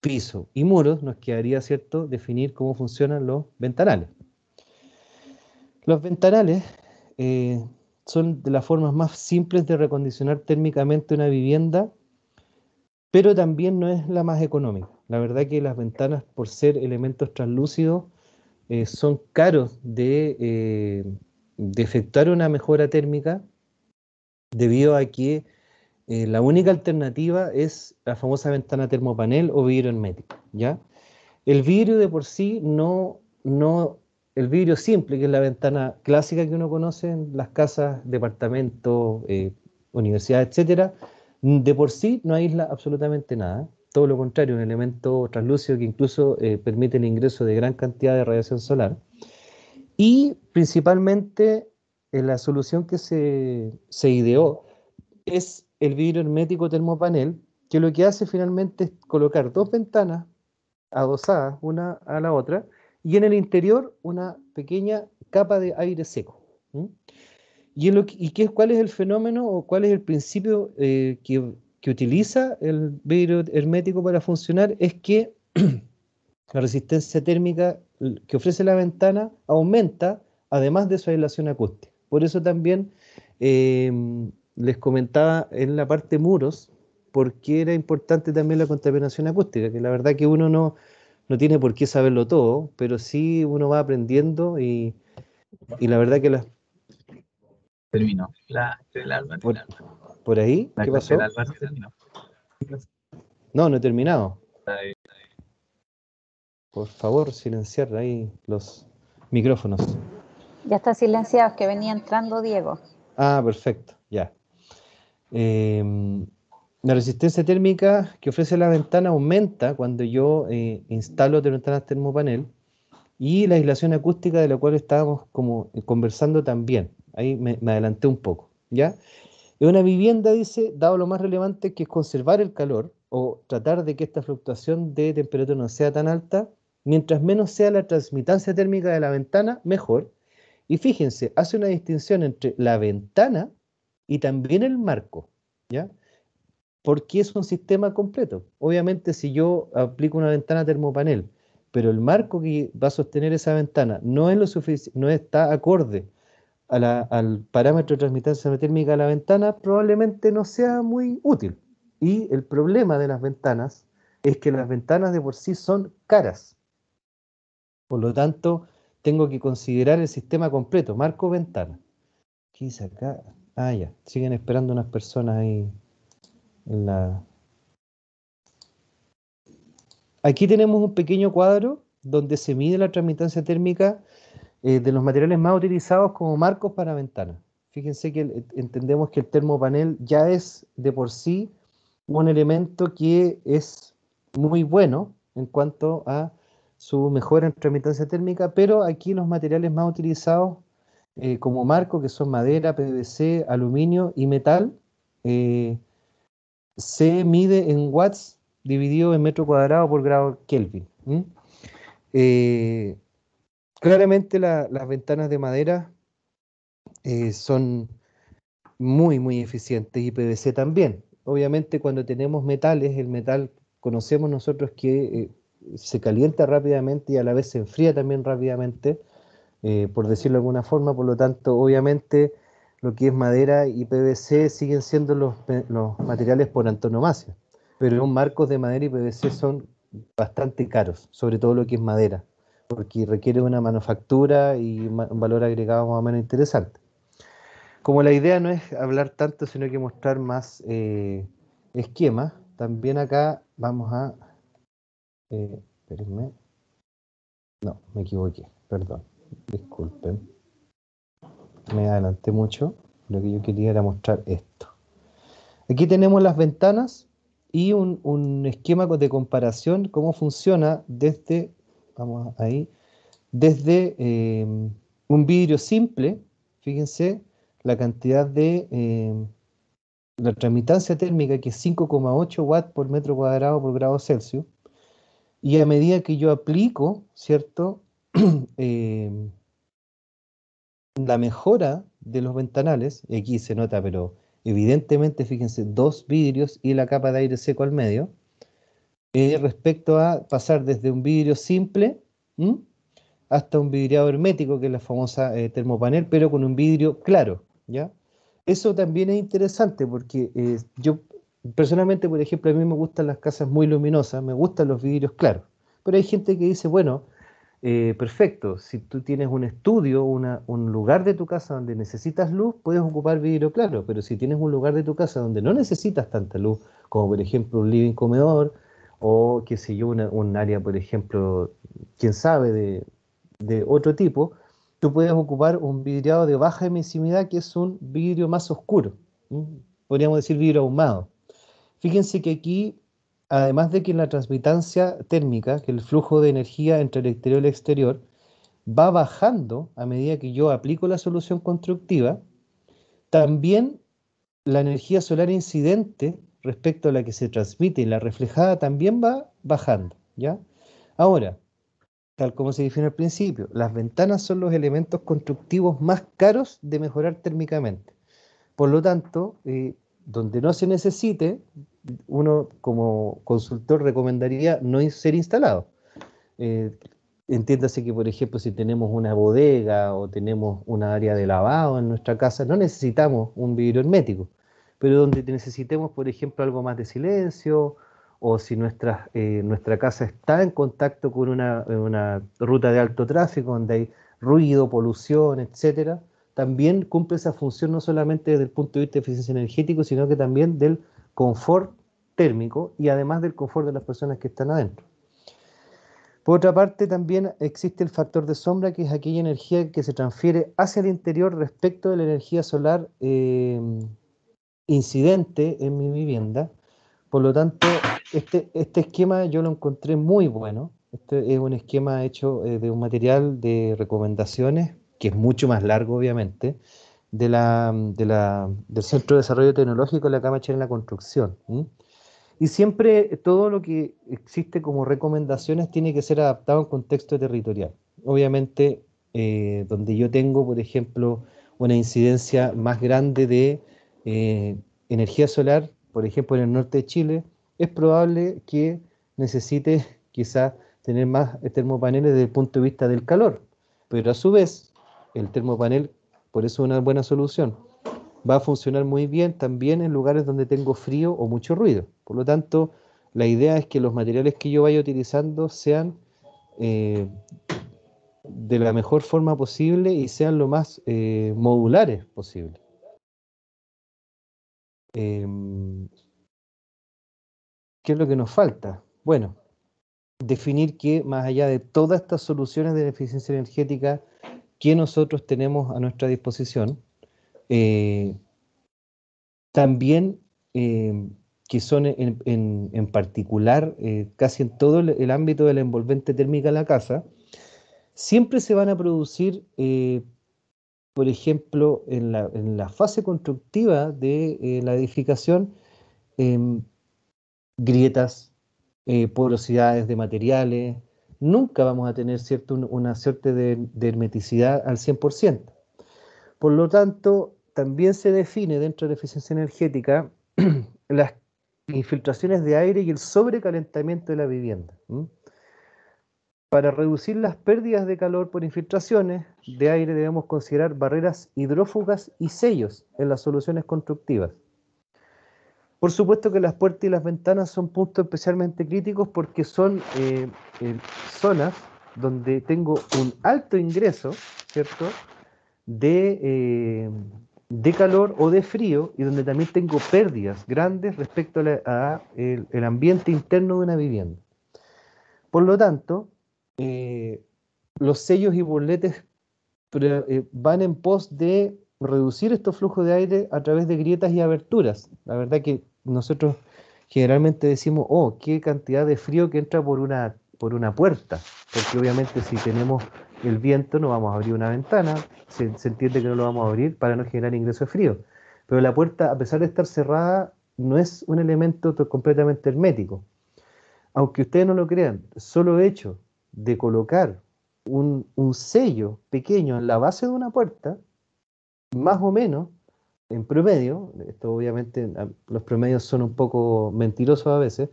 piso y muros, nos quedaría, ¿cierto?, definir cómo funcionan los ventanales. Los ventanales eh, son de las formas más simples de recondicionar térmicamente una vivienda, pero también no es la más económica. La verdad que las ventanas, por ser elementos translúcidos, eh, son caros eh, de, efectuar una mejora térmica debido a que eh, la única alternativa es la famosa ventana termopanel o vidrio hermético. ¿ya? El vidrio de por sí no, no el vidrio simple, que es la ventana clásica que uno conoce en las casas, departamentos, eh, universidades, etcétera, de por sí no aísla absolutamente nada. Todo lo contrario, un elemento translúcido que incluso eh, permite el ingreso de gran cantidad de radiación solar. Y principalmente eh, la solución que se, se ideó es el vidrio hermético termopanel, que lo que hace finalmente es colocar dos ventanas adosadas una a la otra, y en el interior una pequeña capa de aire seco. ¿Y, cuál es el fenómeno o cuál es el principio eh, que, utiliza el vidrio hermético para funcionar? Es que la resistencia térmica que ofrece la ventana aumenta, además de su aislación acústica. Por eso también em, les comentaba en la parte muros, porque era importante también la contaminación acústica, que la verdad que uno no, no tiene por qué saberlo todo, pero sí uno va aprendiendo y, la verdad que Terminó. La, por, ahí? ¿Qué pasó? No, no he terminado. Por favor, silenciar ahí los micrófonos. Ya está silenciado, es que venía entrando Diego. Ah, perfecto, ya. Em, la resistencia térmica que ofrece la ventana aumenta cuando yo eh, instalo de ventanas termopanel y la aislación acústica de la cual estábamos como eh, conversando también. Ahí me, me adelanté un poco, ¿ya? En una vivienda, dice, dado lo más relevante que es conservar el calor o tratar de que esta fluctuación de temperatura no sea tan alta, mientras menos sea la transmitancia térmica de la ventana, mejor. Y fíjense, hace una distinción entre la ventana y también el marco, ¿ya? porque es un sistema completo. Obviamente, si yo aplico una ventana termopanel, pero el marco que va a sostener esa ventana no, es lo no está acorde al parámetro de transmitancia térmica de la ventana, probablemente no sea muy útil. Y el problema de las ventanas es que las ventanas de por sí son caras. Por lo tanto, tengo que considerar el sistema completo, marco ventana. ¿Qué acá? Ah, ya, siguen esperando unas personas ahí. Aquí tenemos un pequeño cuadro donde se mide la transmitancia térmica eh, de los materiales más utilizados como marcos para ventanas. Fíjense que e, entendemos que el termopanel ya es de por sí un elemento que es muy bueno en cuanto a su mejora en transmitancia térmica, pero aquí los materiales más utilizados eh, como marco, que son madera, PVC, aluminio y metal, eh, se mide en watts dividido en metro cuadrado por grado Kelvin. Eh, claramente las ventanas de madera eh, son muy, muy eficientes y PVC también. Obviamente cuando tenemos metales, el metal conocemos nosotros que eh, se calienta rápidamente y a la vez se enfría también rápidamente, por decirlo de alguna forma, por lo tanto, obviamente lo que es madera y PVC siguen siendo los, materiales por antonomasia, pero los marcos de madera y PVC son bastante caros, sobre todo lo que es madera, porque requiere una manufactura y un valor agregado más o menos interesante. Como la idea no es hablar tanto, sino que mostrar más eh, esquemas, también acá vamos a... Eh, No, me equivoqué, perdón, disculpen me adelanté mucho. Lo que yo quería era mostrar esto. Aquí tenemos las ventanas y un, esquema de comparación, cómo funciona desde, vamos ahí, desde em, un vidrio simple, fíjense la cantidad de em, la transmitancia térmica que es 5,8 watts por metro cuadrado por grado Celsius. Y a medida que yo aplico, ¿cierto? Em, la mejora de los ventanales, aquí se nota, pero evidentemente, fíjense, dos vidrios y la capa de aire seco al medio, eh, respecto a pasar desde un vidrio simple hasta un vidriado hermético, que es la famosa eh, termopanel, pero con un vidrio claro, ¿ya? Eso también es interesante porque eh, yo personalmente, por ejemplo, a mí me gustan las casas muy luminosas, me gustan los vidrios claros, pero hay gente que dice, bueno, eh, perfecto, si tú tienes un estudio, un lugar de tu casa donde necesitas luz, puedes ocupar vidrio claro, pero si tienes un lugar de tu casa donde no necesitas tanta luz, como por ejemplo un living comedor, o que sé yo, un área, por ejemplo, quién sabe, de, otro tipo, tú puedes ocupar un vidriado de baja emisividad que es un vidrio más oscuro, podríamos decir vidrio ahumado. Fíjense que aquí además de que la transmitancia térmica, que el flujo de energía entre el exterior y el exterior, va bajando a medida que yo aplico la solución constructiva, también la energía solar incidente respecto a la que se transmite y la reflejada también va bajando, ¿ya? Ahora, tal como se define al principio, las ventanas son los elementos constructivos más caros de mejorar térmicamente. Por lo tanto, eh, donde no se necesite, uno como consultor recomendaría no ser instalado. Eh, entiéndase que, por ejemplo, si tenemos una bodega o tenemos un área de lavado en nuestra casa, no necesitamos un vidrio hermético, pero donde necesitemos, por ejemplo, algo más de silencio o si eh, nuestra, casa está en contacto con una, una, ruta de alto tráfico donde hay ruido, polución, etcétera, también cumple esa función no solamente desde el punto de vista de eficiencia energética, sino que también del confort térmico y además del confort de las personas que están adentro. Por otra parte, también existe el factor de sombra, que es aquella energía que se transfiere hacia el interior respecto de la energía solar eh, incidente en mi vivienda. Por lo tanto, este, este esquema yo lo encontré muy bueno. Este es un esquema hecho eh, de un material de recomendaciones que es mucho más largo, obviamente, de la, del Centro de Desarrollo Tecnológico de la Cámara Chile la Construcción. Y siempre todo lo que existe como recomendaciones tiene que ser adaptado a contexto territorial. Obviamente, eh, donde yo tengo, por ejemplo, una incidencia más grande de eh, energía solar, por ejemplo, en el norte de Chile, es probable que necesite quizás tener más eh, termopaneles desde el punto de vista del calor. Pero a su vez, el termopanel, por eso es una buena solución. Va a funcionar muy bien también en lugares donde tengo frío o mucho ruido. Por lo tanto, la idea es que los materiales que yo vaya utilizando sean eh, de la mejor forma posible y sean lo más eh, modulares posible. Em, ¿Qué es lo que nos falta? Bueno, definir que más allá de todas estas soluciones de eficiencia energética, que nosotros tenemos a nuestra disposición, eh, también eh, que son en, particular eh, casi en todo el, ámbito de la envolvente térmica de la casa, siempre se van a producir, por ejemplo, en la, en la, fase constructiva de la edificación, em, grietas, porosidades de materiales, nunca vamos a tener una suerte de, hermeticidad al 100%. Por lo tanto, también se define dentro de la eficiencia energética las infiltraciones de aire y el sobrecalentamiento de la vivienda. Para reducir las pérdidas de calor por infiltraciones de aire debemos considerar barreras hidrófugas y sellos en las soluciones constructivas. Por supuesto que las puertas y las ventanas son puntos especialmente críticos porque son eh, eh, zonas donde tengo un alto ingreso, ¿cierto? Eh, de, calor o de frío y donde también tengo pérdidas grandes respecto al ambiente interno de una vivienda. Por lo tanto, los sellos y boletes van en pos de reducir estos flujos de aire a través de grietas y aberturas. La verdad que nosotros generalmente decimos, oh, qué cantidad de frío que entra por una, por una puerta, porque obviamente si tenemos el viento no vamos a abrir una ventana, se, entiende que no lo vamos a abrir para no generar ingreso de frío. Pero la puerta, a pesar de estar cerrada, no es un elemento completamente hermético. Aunque ustedes no lo crean, solo hecho de colocar un, un sello pequeño en la base de una puerta, más o menos, en promedio, esto obviamente ah, los promedios son un poco mentirosos a veces,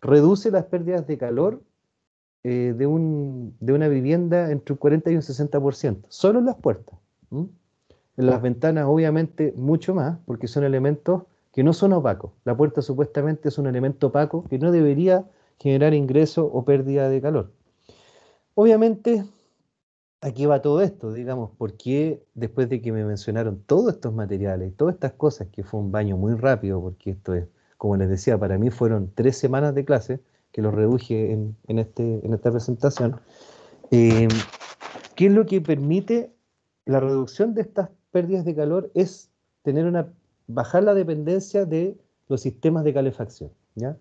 reduce las pérdidas de calor eh, de, una vivienda entre un 40 y un 60%, solo en las puertas. En las ventanas, obviamente, mucho más, porque son elementos que no son opacos. La puerta supuestamente es un elemento opaco que no debería generar ingreso o pérdida de calor. Obviamente, ¿A qué va todo esto? Digamos, porque después de que me mencionaron todos estos materiales, todas estas cosas, que fue un baño muy rápido, porque esto es, como les decía, para mí fueron tres semanas de clase, que lo reduje este, en, esta presentación, eh, ¿qué es lo que permite la reducción de estas pérdidas de calor? Es tener una, bajar la dependencia de los sistemas de calefacción, ¿ya?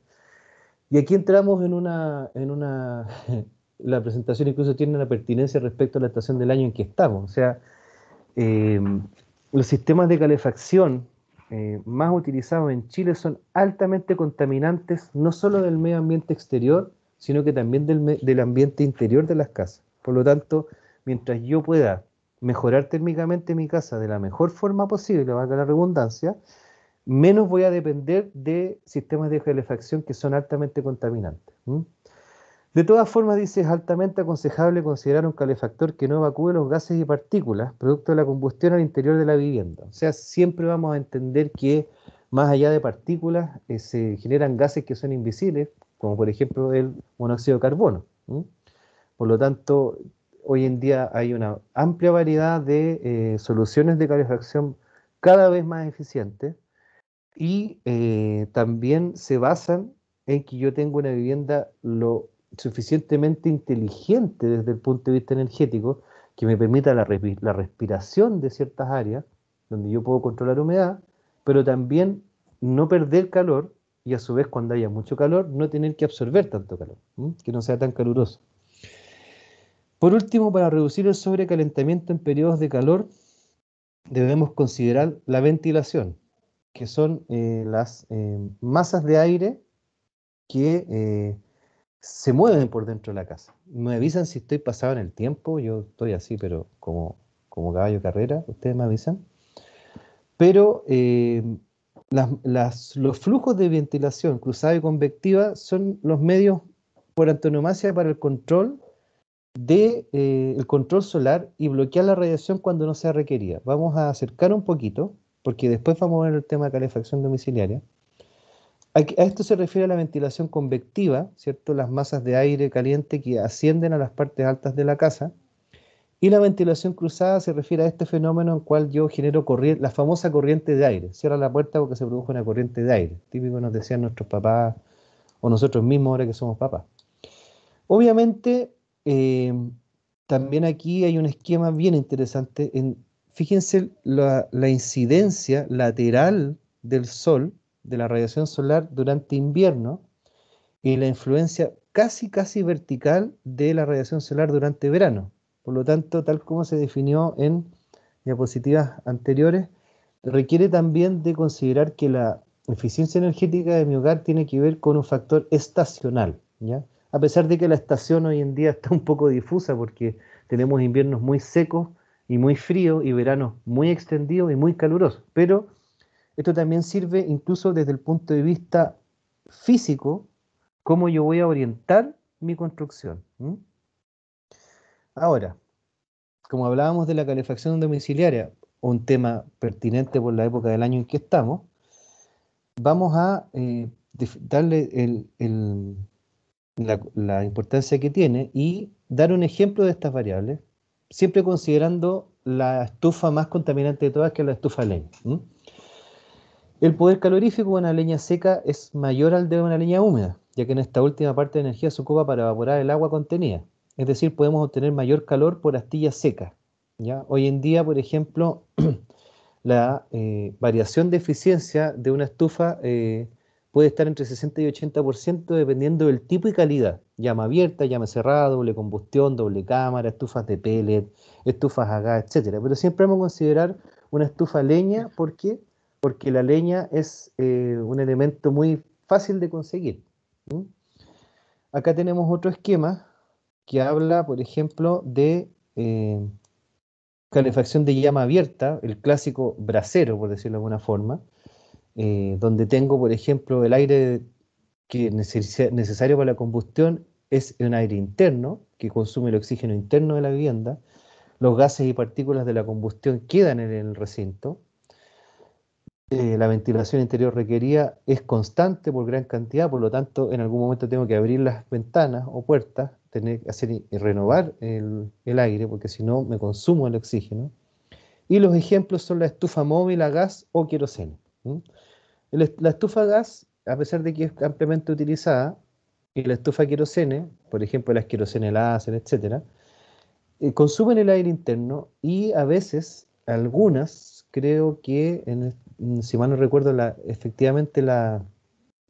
Y aquí entramos en una, en una, la presentación incluso tiene una pertinencia respecto a la estación del año en que estamos. O sea, eh, los sistemas de calefacción eh, más utilizados en Chile son altamente contaminantes, no solo del medio ambiente exterior, sino que también del, ambiente interior de las casas. Por lo tanto, mientras yo pueda mejorar térmicamente mi casa de la mejor forma posible, valga la redundancia, menos voy a depender de sistemas de calefacción que son altamente contaminantes. De todas formas, dice, es altamente aconsejable considerar un calefactor que no evacúe los gases y partículas producto de la combustión al interior de la vivienda. O sea, siempre vamos a entender que más allá de partículas eh, se generan gases que son invisibles, como por ejemplo el monóxido de carbono. Por lo tanto, hoy en día hay una amplia variedad de eh, soluciones de calefacción cada vez más eficientes y eh, también se basan en que yo tengo una vivienda lo suficientemente inteligente desde el punto de vista energético que me permita la, respiración de ciertas áreas donde yo puedo controlar humedad, pero también no perder calor y a su vez cuando haya mucho calor no tener que absorber tanto calor, que no sea tan caluroso. Por último, para reducir el sobrecalentamiento en periodos de calor, debemos considerar la ventilación, que son eh, las eh, masas de aire que eh, se mueven por dentro de la casa. Me avisan si estoy pasado en el tiempo, yo estoy así, pero como, como caballo carrera, ustedes me avisan. Pero eh, los flujos de ventilación cruzada y convectiva son los medios por antonomasia para el control de eh, el control solar y bloquear la radiación cuando no sea requerida. Vamos a acercar un poquito, porque después vamos a ver el tema de calefacción domiciliaria. A esto se refiere a la ventilación convectiva, ¿cierto? Las masas de aire caliente que ascienden a las partes altas de la casa. Y la ventilación cruzada se refiere a este fenómeno en cual yo genero la famosa corriente de aire. Cierra la puerta porque se produjo una corriente de aire. Típico nos decían nuestros papás o nosotros mismos ahora que somos papás. Obviamente, eh, también aquí hay un esquema bien interesante. En, fíjense la incidencia lateral del Sol de la radiación solar durante invierno y la influencia casi, casi vertical de la radiación solar durante verano. Por lo tanto, tal como se definió en diapositivas anteriores, requiere también de considerar que la eficiencia energética de mi hogar tiene que ver con un factor estacional, ¿ya? A pesar de que la estación hoy en día está un poco difusa porque tenemos inviernos muy secos y muy fríos y veranos muy extendidos y muy calurosos, pero esto también sirve incluso desde el punto de vista físico, cómo yo voy a orientar mi construcción. Ahora, como hablábamos de la calefacción domiciliaria, un tema pertinente por la época del año en que estamos, vamos a eh, darle la, importancia que tiene y dar un ejemplo de estas variables, siempre considerando la estufa más contaminante de todas, que es la estufa leña. El poder calorífico de una leña seca es mayor al de una leña húmeda, ya que en esta última parte de energía se ocupa para evaporar el agua contenida. Es decir, podemos obtener mayor calor por astilla seca. ¿ya? Hoy en día, por ejemplo, la eh, variación de eficiencia de una estufa eh, puede estar entre 60 y 80% dependiendo del tipo y calidad. Llama abierta, llama cerrada, doble combustión, doble cámara, estufas de pellet, estufas a gas, etc. Pero siempre vamos a considerar una estufa leña porque porque la leña es eh, un elemento muy fácil de conseguir. Acá tenemos otro esquema que habla, por ejemplo, de eh, calefacción de llama abierta, el clásico brasero, por decirlo de alguna forma, eh, donde tengo, por ejemplo, el aire que necesario para la combustión es un aire interno, que consume el oxígeno interno de la vivienda, los gases y partículas de la combustión quedan en el recinto, eh, la ventilación interior requerida es constante por gran cantidad, por lo tanto, en algún momento tengo que abrir las ventanas o puertas, tener hacer y renovar el, aire, porque si no me consumo el oxígeno. Y los ejemplos son la estufa móvil a gas o queroseno. La estufa a gas, a pesar de que es ampliamente utilizada, y la estufa a por ejemplo, las querosene láser, etcétera, eh, consumen el aire interno y a veces, algunas, creo que, en, mm, si mal no recuerdo, la, efectivamente la,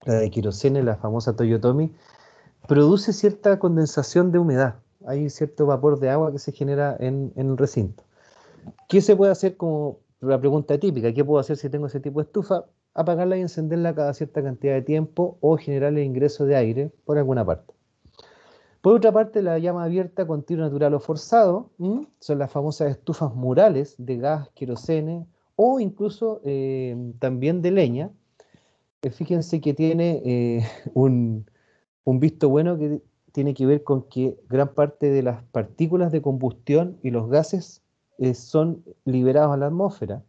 de Kirosene, la famosa Toyotomi, produce cierta condensación de humedad. Hay cierto vapor de agua que se genera en, en, el recinto. ¿Qué se puede hacer como la pregunta típica? ¿Qué puedo hacer si tengo ese tipo de estufa? Apagarla y encenderla cada cierta cantidad de tiempo o generar el ingreso de aire por alguna parte. Por otra parte, la llama abierta con tiro natural o forzado son las famosas estufas murales de gas, querosene o incluso eh, también de leña. Eh, fíjense que tiene eh, un, visto bueno que tiene que ver con que gran parte de las partículas de combustión y los gases son liberados a la atmósfera,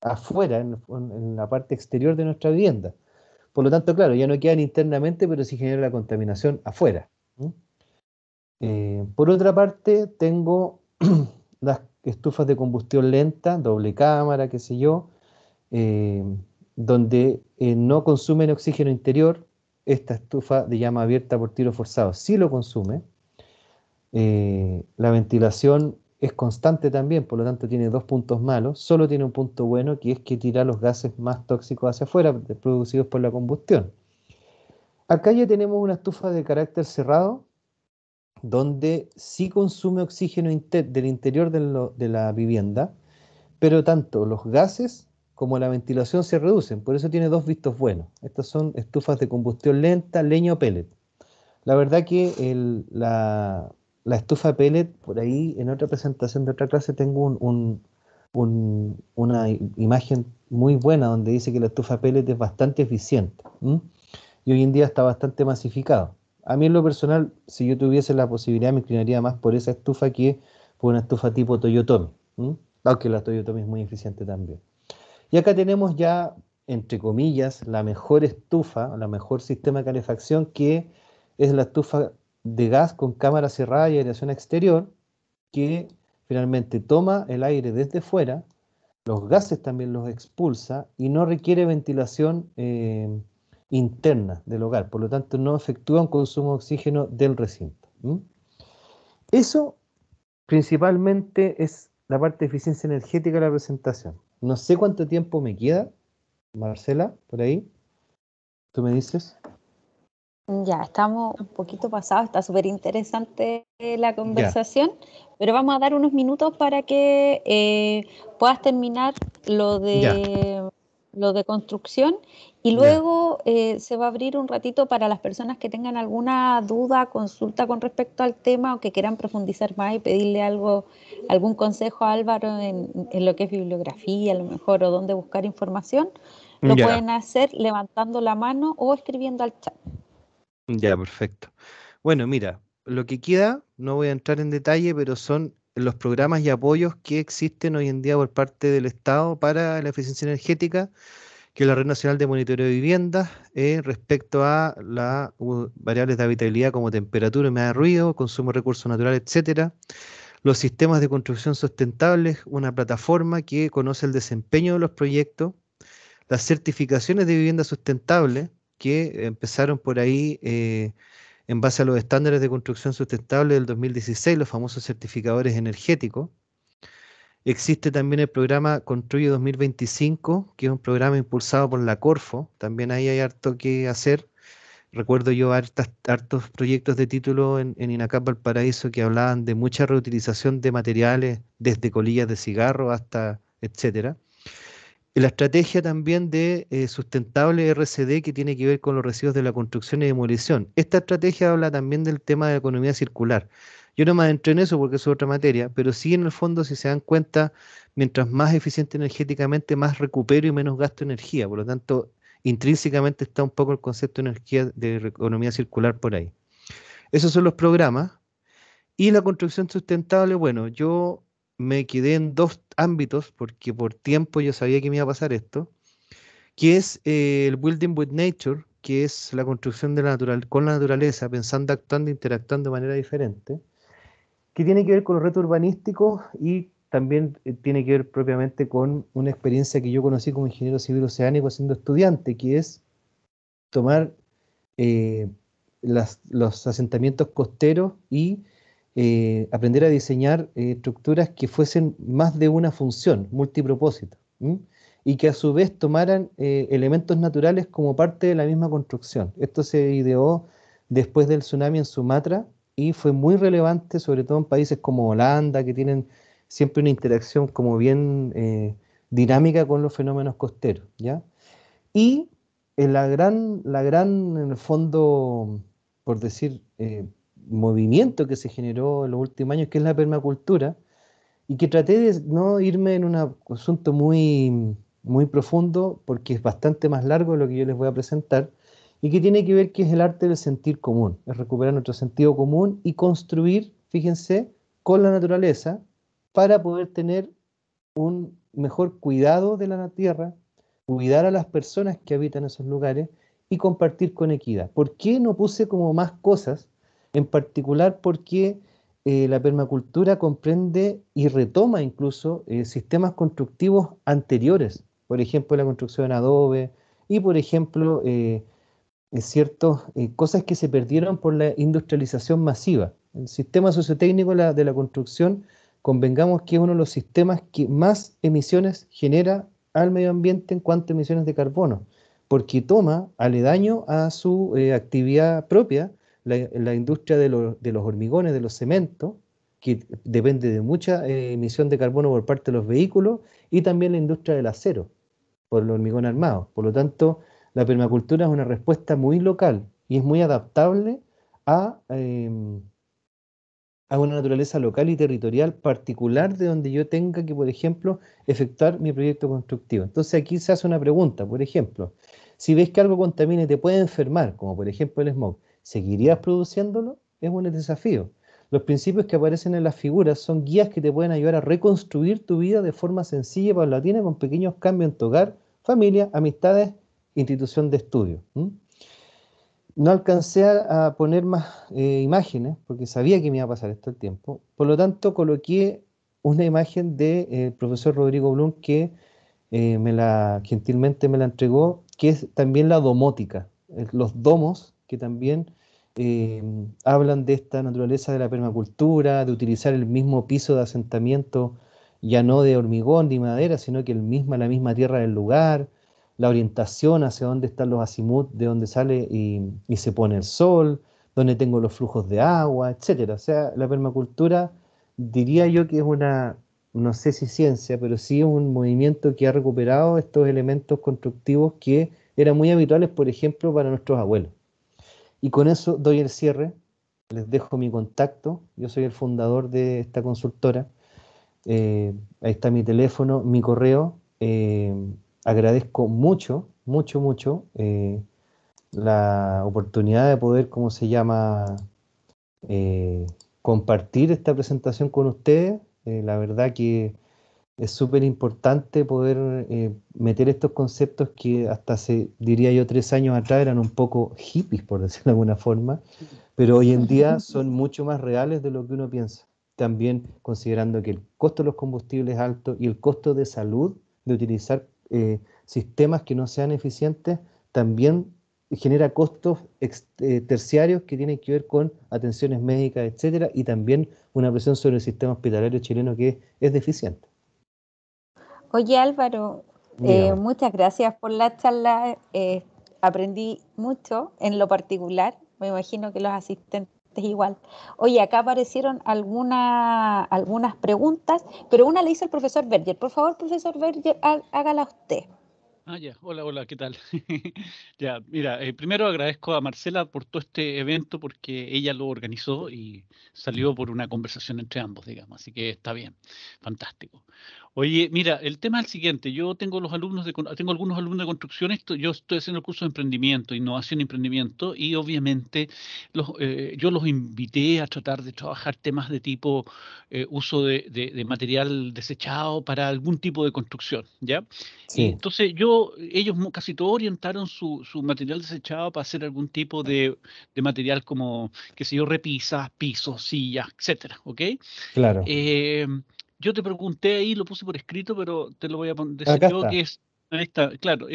afuera, en, la parte exterior de nuestra vivienda. Por lo tanto, claro, ya no quedan internamente, pero sí genera la contaminación afuera. Eh, por otra parte, tengo las estufas de combustión lenta, doble cámara, qué sé yo, eh, donde eh, no consumen oxígeno interior. Esta estufa de llama abierta por tiro forzado sí lo consume. la ventilación es constante también, por lo tanto tiene dos puntos malos. Solo tiene un punto bueno, que es que tira los gases más tóxicos hacia afuera, producidos por la combustión. Acá ya tenemos una estufa de carácter cerrado, donde sí consume oxígeno del interior de, la vivienda, pero tanto los gases como la ventilación se reducen. Por eso tiene dos vistos buenos. Estas son estufas de combustión lenta, leño pellet. La verdad que la, estufa pellet, por ahí en otra presentación de otra clase tengo una imagen muy buena donde dice que la estufa pellet es bastante eficiente y hoy en día está bastante masificado. A mí en lo personal, si yo tuviese la posibilidad, me inclinaría más por esa estufa que por una estufa tipo Toyotomi. Aunque la Toyotomi es muy eficiente también. Y acá tenemos ya, entre comillas, la mejor estufa, la mejor sistema de calefacción, que es la estufa de gas con cámara cerrada y aireación exterior, que finalmente toma el aire desde fuera, los gases también los expulsa y no requiere ventilación eh, interna del hogar, por lo tanto no efectúa un consumo de oxígeno del recinto. Eso principalmente es la parte de eficiencia energética de la presentación. No sé cuánto tiempo me queda, Marcela, por ahí. ¿Tú me dices? Ya, estamos un poquito pasados, está súper interesante la conversación, pero vamos a dar unos minutos para que eh, puedas terminar lo de lo de construcción y luego eh, se va a abrir un ratito para las personas que tengan alguna duda, consulta con respecto al tema o que quieran profundizar más y pedirle algo, algún consejo a Álvaro en, lo que es bibliografía, a lo mejor, o dónde buscar información. Lo pueden hacer levantando la mano o escribiendo al chat. Ya, perfecto. Bueno, mira, lo que queda, no voy a entrar en detalle, pero son los programas y apoyos que existen hoy en día por parte del Estado para la eficiencia energética, que es la Red Nacional de Monitoreo de Viviendas, eh, respecto a las variables de habitabilidad como temperatura, humedad de ruido, consumo de recursos naturales, etcétera los sistemas de construcción sustentables, una plataforma que conoce el desempeño de los proyectos, las certificaciones de vivienda sustentable que empezaron por ahí eh, en base a los estándares de construcción sustentable del 2016, los famosos certificadores energéticos. Existe también el programa Construye 2025, que es un programa impulsado por la Corfo. También ahí hay harto que hacer. Recuerdo yo hartos proyectos de título en, en INACAP Paraíso que hablaban de mucha reutilización de materiales, desde colillas de cigarro hasta etcétera la estrategia también de eh, sustentable RCD que tiene que ver con los residuos de la construcción y demolición. Esta estrategia habla también del tema de la economía circular. Yo no me adentro en eso porque es otra materia, pero sí en el fondo, si se dan cuenta, mientras más eficiente energéticamente, más recupero y menos gasto de energía. Por lo tanto, intrínsecamente está un poco el concepto de energía de economía circular por ahí. Esos son los programas. Y la construcción sustentable, bueno, yo me quedé en dos ámbitos, porque por tiempo yo sabía que me iba a pasar esto, que es eh, el Building with Nature, que es la construcción de natural, con la naturaleza, pensando, actuando, interactuando de manera diferente, que tiene que ver con los retos urbanísticos y también eh, tiene que ver propiamente con una experiencia que yo conocí como ingeniero civil oceánico siendo estudiante, que es tomar eh, los asentamientos costeros y eh, aprender a diseñar eh, estructuras que fuesen más de una función, multipropósito, y que a su vez tomaran eh, elementos naturales como parte de la misma construcción. Esto se ideó después del tsunami en Sumatra y fue muy relevante, sobre todo en países como Holanda, que tienen siempre una interacción como bien dinámica con los fenómenos costeros. ¿ya? Y la gran, la gran, en el fondo, por decir, movimiento que se generó en los últimos años, que es la permacultura, y que traté de no irme en un asunto muy, muy profundo, porque es bastante más largo lo que yo les voy a presentar, y que tiene que ver que es el arte del sentir común, es recuperar nuestro sentido común y construir, fíjense, con la naturaleza para poder tener un mejor cuidado de la tierra, cuidar a las personas que habitan esos lugares y compartir con equidad. ¿Por qué no puse como más cosas? en particular porque eh, la permacultura comprende y retoma incluso eh, sistemas constructivos anteriores, por ejemplo la construcción en adobe y por ejemplo eh, ciertas cosas que se perdieron por la industrialización masiva. El sistema sociotécnico de la construcción, convengamos que es uno de los sistemas que más emisiones genera al medio ambiente en cuanto a emisiones de carbono, porque toma aledaño a su actividad propia la, industria de, los hormigones, de los cementos, que depende de mucha eh, emisión de carbono por parte de los vehículos, y también la industria del acero, por el hormigón armado. Por lo tanto, la permacultura es una respuesta muy local y es muy adaptable a, em, a una naturaleza local y territorial particular de donde yo tenga que, por ejemplo, efectuar mi proyecto constructivo. Entonces aquí se hace una pregunta, por ejemplo, si ves que algo contamina y te puede enfermar, como por ejemplo el smog, ¿seguirías produciéndolo? Es un desafío. Los principios que aparecen en las figuras son guías que te pueden ayudar a reconstruir tu vida de forma sencilla y paulatina con pequeños cambios en tu hogar, familia, amistades, institución de estudio. No alcancé a poner más eh, imágenes porque sabía que me iba a pasar esto el tiempo. Por lo tanto, coloqué una imagen del de, eh, profesor Rodrigo Blum que eh, me la, gentilmente me la entregó, que es también la domótica. Los domos que también em, hablan de esta naturaleza de la permacultura, de utilizar el mismo piso de asentamiento, ya no de hormigón ni madera, sino que el la misma tierra del lugar, la orientación hacia dónde están los azimuts, de dónde sale y, se pone el sol, dónde tengo los flujos de agua, etc. O sea, la permacultura diría yo que es una, no sé si ciencia, pero sí un movimiento que ha recuperado estos elementos constructivos que eran muy habituales, por ejemplo, para nuestros abuelos. Y con eso doy el cierre. Les dejo mi contacto. Yo soy el fundador de esta consultora. Eh, ahí está mi teléfono, mi correo. Eh, agradezco mucho, mucho, mucho eh, la oportunidad de poder, ¿cómo se llama? compartir esta presentación con ustedes. la verdad que es súper importante poder eh, meter estos conceptos que hasta hace, diría yo, tres años atrás eran un poco hippies, por decirlo de alguna forma, pero hoy en día son mucho más reales de lo que uno piensa. También considerando que el costo de los combustibles es alto y el costo de salud de utilizar eh, sistemas que no sean eficientes también genera costos eh, terciarios que tienen que ver con atenciones médicas, etcétera, y también una presión sobre el sistema hospitalario chileno que es deficiente. Oye Álvaro, eh, muchas gracias por la charla. Eh, aprendí mucho en lo particular. Me imagino que los asistentes igual. Oye, acá aparecieron alguna, algunas preguntas, pero una le hizo el profesor Berger. Por favor, profesor Berger, hágala usted. Ah, ya, hola, hola, ¿qué tal? ya, mira, eh, primero agradezco a Marcela por todo este evento porque ella lo organizó y salió por una conversación entre ambos, digamos, así que está bien, fantástico. Oye, mira, el tema es el siguiente. Yo tengo los alumnos tengo algunos alumnos de construcción. yo estoy haciendo el curso de emprendimiento, innovación y emprendimiento, y obviamente los, eh, yo los invité a tratar de trabajar temas de tipo eh, uso de, material desechado para algún tipo de construcción, ¿ya? Sí. Entonces yo ellos casi todos orientaron su, material desechado para hacer algún tipo de, material como qué sé yo repisas, pisos, sillas, etcétera, ¿ok? Claro. Eh, yo te pregunté ahí, lo puse por escrito, pero te lo voy a poner. yo, que es, claro.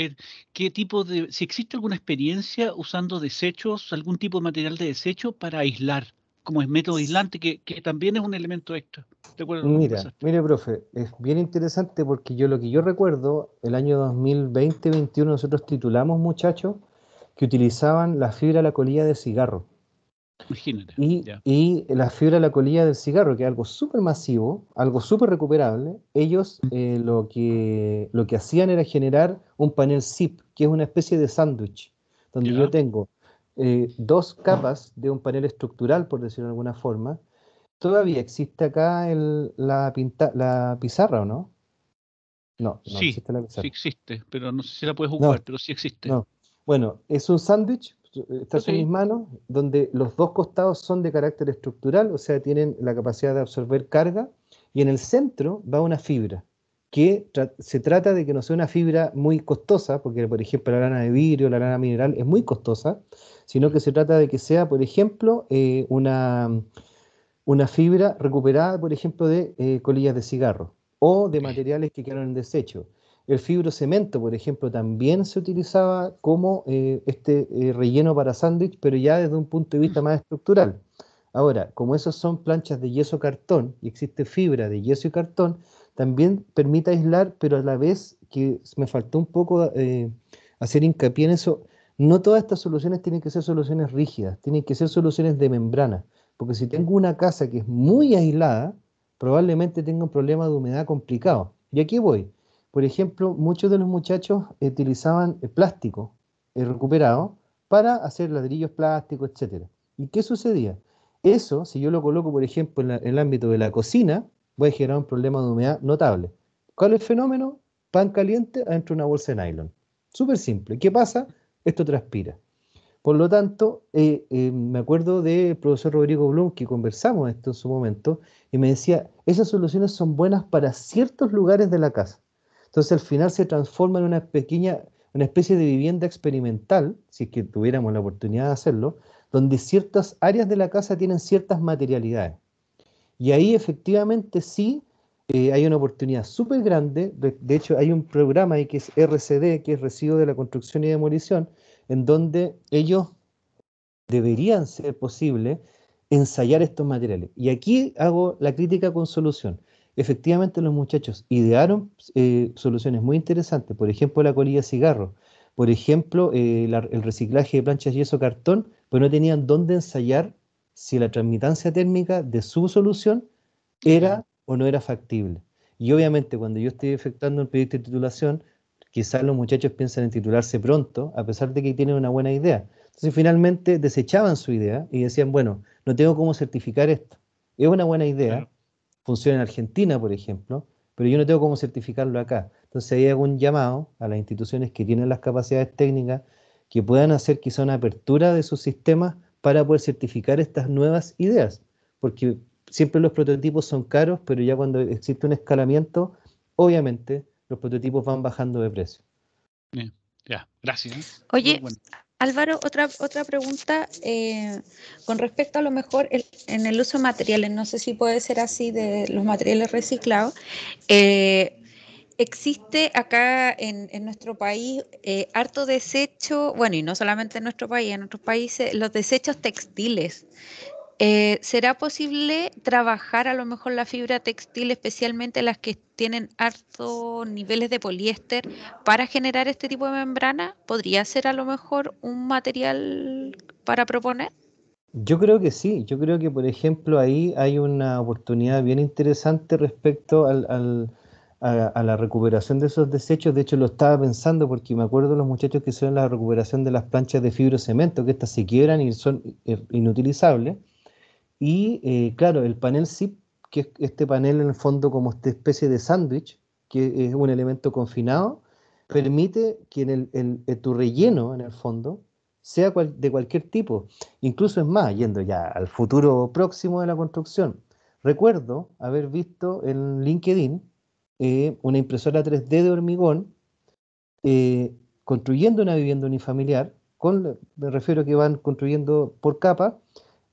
¿Qué tipo de, si existe alguna experiencia usando desechos, algún tipo de material de desecho para aislar, como es método aislante, que, también es un elemento extra? ¿Te mira, mire, profe, es bien interesante porque yo lo que yo recuerdo, el año 2020 2021 nosotros titulamos muchachos que utilizaban la fibra de la colilla de cigarro Imagínate. Y, la fibra de la colilla del cigarro, que es algo súper masivo, algo súper recuperable, ellos eh, lo, que, lo que hacían era generar un panel zip, que es una especie de sándwich, donde yo tengo eh, dos capas de un panel estructural, por decirlo de alguna forma. Todavía existe acá la, pizarra, ¿o no? No, no existe la pizarra. Sí existe, pero no sé si la puedes jugar, pero sí existe. Bueno, es un sándwich estas son mis manos, donde los dos costados son de carácter estructural, o sea, tienen la capacidad de absorber carga, y en el centro va una fibra, que se trata de que no sea una fibra muy costosa, porque por ejemplo la lana de vidrio, la lana mineral es muy costosa, sino que se trata de que sea, por ejemplo, eh, una, una fibra recuperada, por ejemplo, de eh, colillas de cigarro o de materiales que quedaron en desecho. El fibrocemento, por ejemplo, también se utilizaba como eh, este eh, relleno para sándwich, pero ya desde un punto de vista más estructural. Ahora, como esas son planchas de yeso cartón y existe fibra de yeso y cartón, también permite aislar, pero a la vez que me faltó un poco eh, hacer hincapié en eso, no todas estas soluciones tienen que ser soluciones rígidas, tienen que ser soluciones de membrana, porque si tengo una casa que es muy aislada, probablemente tenga un problema de humedad complicado. Y aquí voy por ejemplo, muchos de los muchachos utilizaban el plástico recuperado para hacer ladrillos plásticos, etc. ¿Y qué sucedía? Eso, si yo lo coloco, por ejemplo, en, el ámbito de la cocina, voy a generar un problema de humedad notable. ¿Cuál es el fenómeno? Pan caliente adentro de una bolsa de nylon. Súper simple. ¿Qué pasa? Esto transpira. Por lo tanto, eh, eh, me acuerdo del profesor Rodrigo Blum, que conversamos esto en su momento, y me decía, esas soluciones son buenas para ciertos lugares de la casa. Entonces al final se transforma en una pequeña, una especie de vivienda experimental, si es que tuviéramos la oportunidad de hacerlo, donde ciertas áreas de la casa tienen ciertas materialidades. Y ahí efectivamente sí eh, hay una oportunidad súper grande. De, hecho, hay un programa ahí que es RCD, que es Residuo de la Construcción y Demolición, en donde ellos deberían ser posible ensayar estos materiales. Y aquí hago la crítica con solución efectivamente los muchachos idearon eh, soluciones muy interesantes, por ejemplo la colilla de cigarro, por ejemplo eh, el reciclaje de planchas yeso cartón, pero no tenían dónde ensayar si la transmitancia térmica de su solución era o no era factible. Y obviamente cuando yo estoy efectuando el proyecto de titulación, quizás los muchachos piensan en titularse pronto, a pesar de que tienen una buena idea. Entonces finalmente desechaban su idea y decían, bueno, no tengo cómo certificar esto. Es una buena idea, funciona en Argentina, por ejemplo, pero yo no tengo cómo certificarlo acá. Entonces ahí hago un llamado a las instituciones que tienen las capacidades técnicas que puedan hacer quizá una apertura de sus sistemas para poder certificar estas nuevas ideas, porque siempre los prototipos son caros, pero ya cuando existe un escalamiento, obviamente los prototipos van bajando de precio. Bien, ya, gracias. ¿eh? Oye, Álvaro, otra, otra pregunta eh, con respecto a lo mejor en el uso de materiales, no sé si puede ser así de los materiales reciclados. Eh, existe acá en, en nuestro país eh, harto desecho, bueno, y no solamente en nuestro país, en otros países, los desechos textiles. Eh, ¿Será posible trabajar a lo mejor la fibra textil, especialmente las que tienen altos niveles de poliéster, para generar este tipo de membrana? ¿Podría ser a lo mejor un material para proponer? Yo creo que sí, yo creo que por ejemplo ahí hay una oportunidad bien interesante respecto a, la recuperación de esos desechos. De hecho lo estaba pensando porque me acuerdo los muchachos que hicieron la recuperación de las planchas de fibrocemento, que estas se quiebran y son inutilizables y eh, claro, el panel zip, que es este panel en el fondo como esta especie de sándwich, que es un elemento confinado, permite que eh, tu relleno, en el fondo, sea de cualquier tipo. Incluso es más, yendo ya al futuro próximo de la construcción. Recuerdo haber visto en LinkedIn eh, una impresora 3D de hormigón construyendo una vivienda unifamiliar, con, me refiero que van construyendo por capa,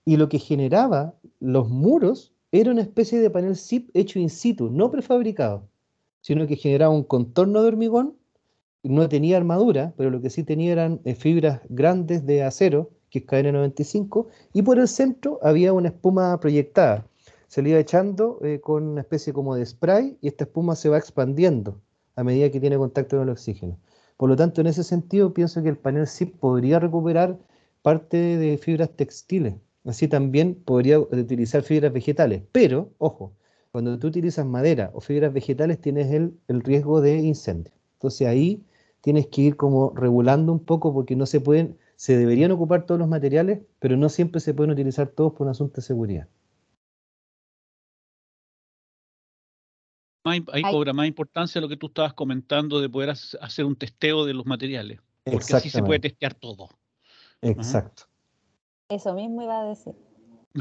y lo que generaba los muros era una especie de panel zip hecho in situ, no prefabricado, sino que generaba un contorno de hormigón, no tenía armadura, pero lo que sí tenía eran eh, fibras grandes de acero, que es cadena 95, y por el centro había una espuma proyectada. Se le iba echando eh, con una especie como de spray y esta espuma se va expandiendo a medida que tiene contacto con el oxígeno. Por lo tanto, en ese sentido, pienso que el panel zip podría recuperar parte de fibras textiles Así también podría utilizar fibras vegetales. Pero, ojo, cuando tú utilizas madera o fibras vegetales tienes el, riesgo de incendio. Entonces ahí tienes que ir como regulando un poco porque no se pueden, se deberían ocupar todos los materiales, pero no siempre se pueden utilizar todos por un asunto de seguridad. Ahí, cobra más importancia lo que tú estabas comentando de poder hacer un testeo de los materiales, porque así se puede testear todo. Exacto. Eso mismo iba a decir.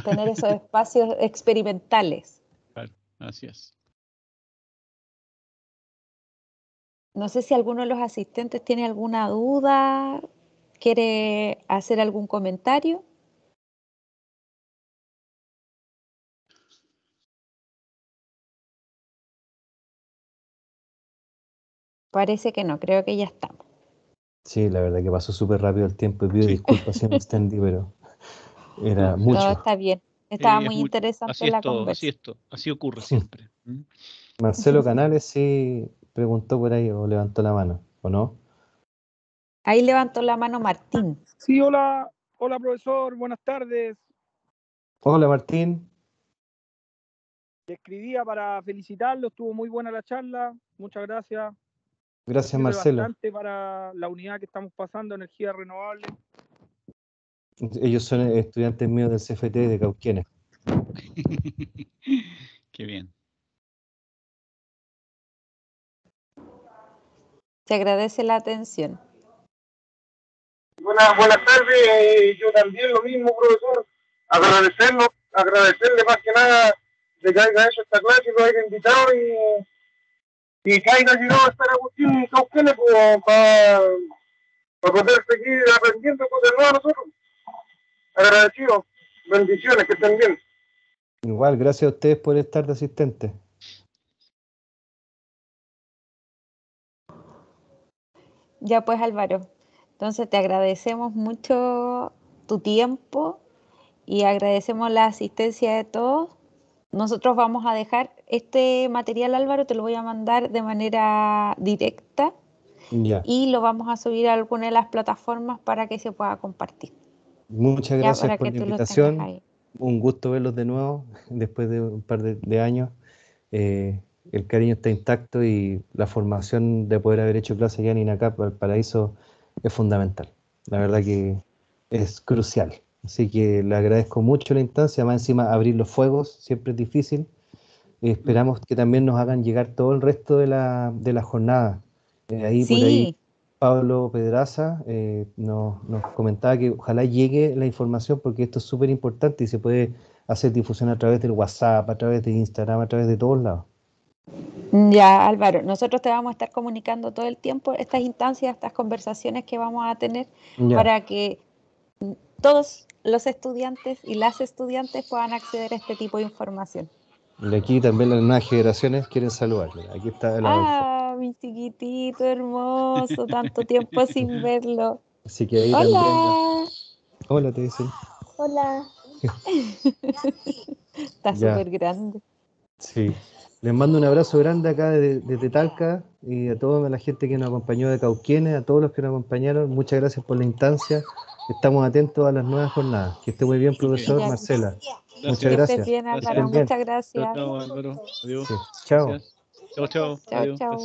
Tener esos espacios experimentales. Claro, gracias. No sé si alguno de los asistentes tiene alguna duda, quiere hacer algún comentario. Parece que no, creo que ya estamos. Sí, la verdad que pasó súper rápido el tiempo y pido disculpas si me extendí, pero todo está bien. Estaba eh, muy, interesante la conversación. Así, es todo, así ocurre siempre. Marcelo Canales sí preguntó por ahí o levantó la mano, ¿o no? Ahí levantó la mano Martín. Sí, hola, hola profesor, buenas tardes. Hola Martín. Le escribía para felicitarlo, estuvo muy buena la charla, muchas gracias. Gracias Marcelo. para la unidad que estamos pasando, energía renovable. Ellos son estudiantes míos del CFT de Cauquienes. Qué bien. Se agradece la atención. Buenas, buenas tardes. Eh, yo también lo mismo, profesor. Agradecerlo, agradecerle más que nada de que haya hecho esta clase, lo haya invitado y, y que haya llegado a estar Agustín Cauquenes pues, para, para poder seguir aprendiendo cosas nuevas nosotros. Agradecido. Bendiciones, que estén bien. Igual, gracias a ustedes por estar de asistente. Ya pues Álvaro, entonces te agradecemos mucho tu tiempo y agradecemos la asistencia de todos. Nosotros vamos a dejar este material, Álvaro, te lo voy a mandar de manera directa y lo vamos a subir a alguna de las plataformas para que se pueda compartir. Muchas gracias por la invitación. Un gusto verlos de nuevo después de un par de, años. Eh, el cariño está intacto y la formación de poder haber hecho clase ya en INACAP el paraíso es fundamental. La verdad que es crucial. Así que le agradezco mucho la instancia. Más encima, abrir los fuegos siempre es difícil. esperamos que también nos hagan llegar todo el resto de la, de la jornada. Eh, sí. Pablo Pedraza eh, nos, comentaba que ojalá llegue la información porque esto es súper importante y se puede hacer difusión a través del WhatsApp, a través de Instagram, a través de todos lados. Ya, Álvaro, nosotros te vamos a estar comunicando todo el tiempo estas instancias, estas conversaciones que vamos a tener para que todos los estudiantes y las estudiantes puedan acceder a este tipo de información. Y aquí también las nuevas generaciones quieren saludarle. Aquí está el Ah mi chiquitito hermoso, tanto tiempo sin verlo. Así que ahí Hola. Hola, te dicen. Hola. Está súper grande. Sí. Les mando un abrazo grande acá de Tetalca Talca y a toda la gente que nos acompañó de Cauquienes, a todos los que nos acompañaron. Muchas gracias por la instancia. Estamos atentos a las nuevas jornadas. Que esté muy bien, profesor Marcela. Muchas gracias. Muchas gracias. chao, chao.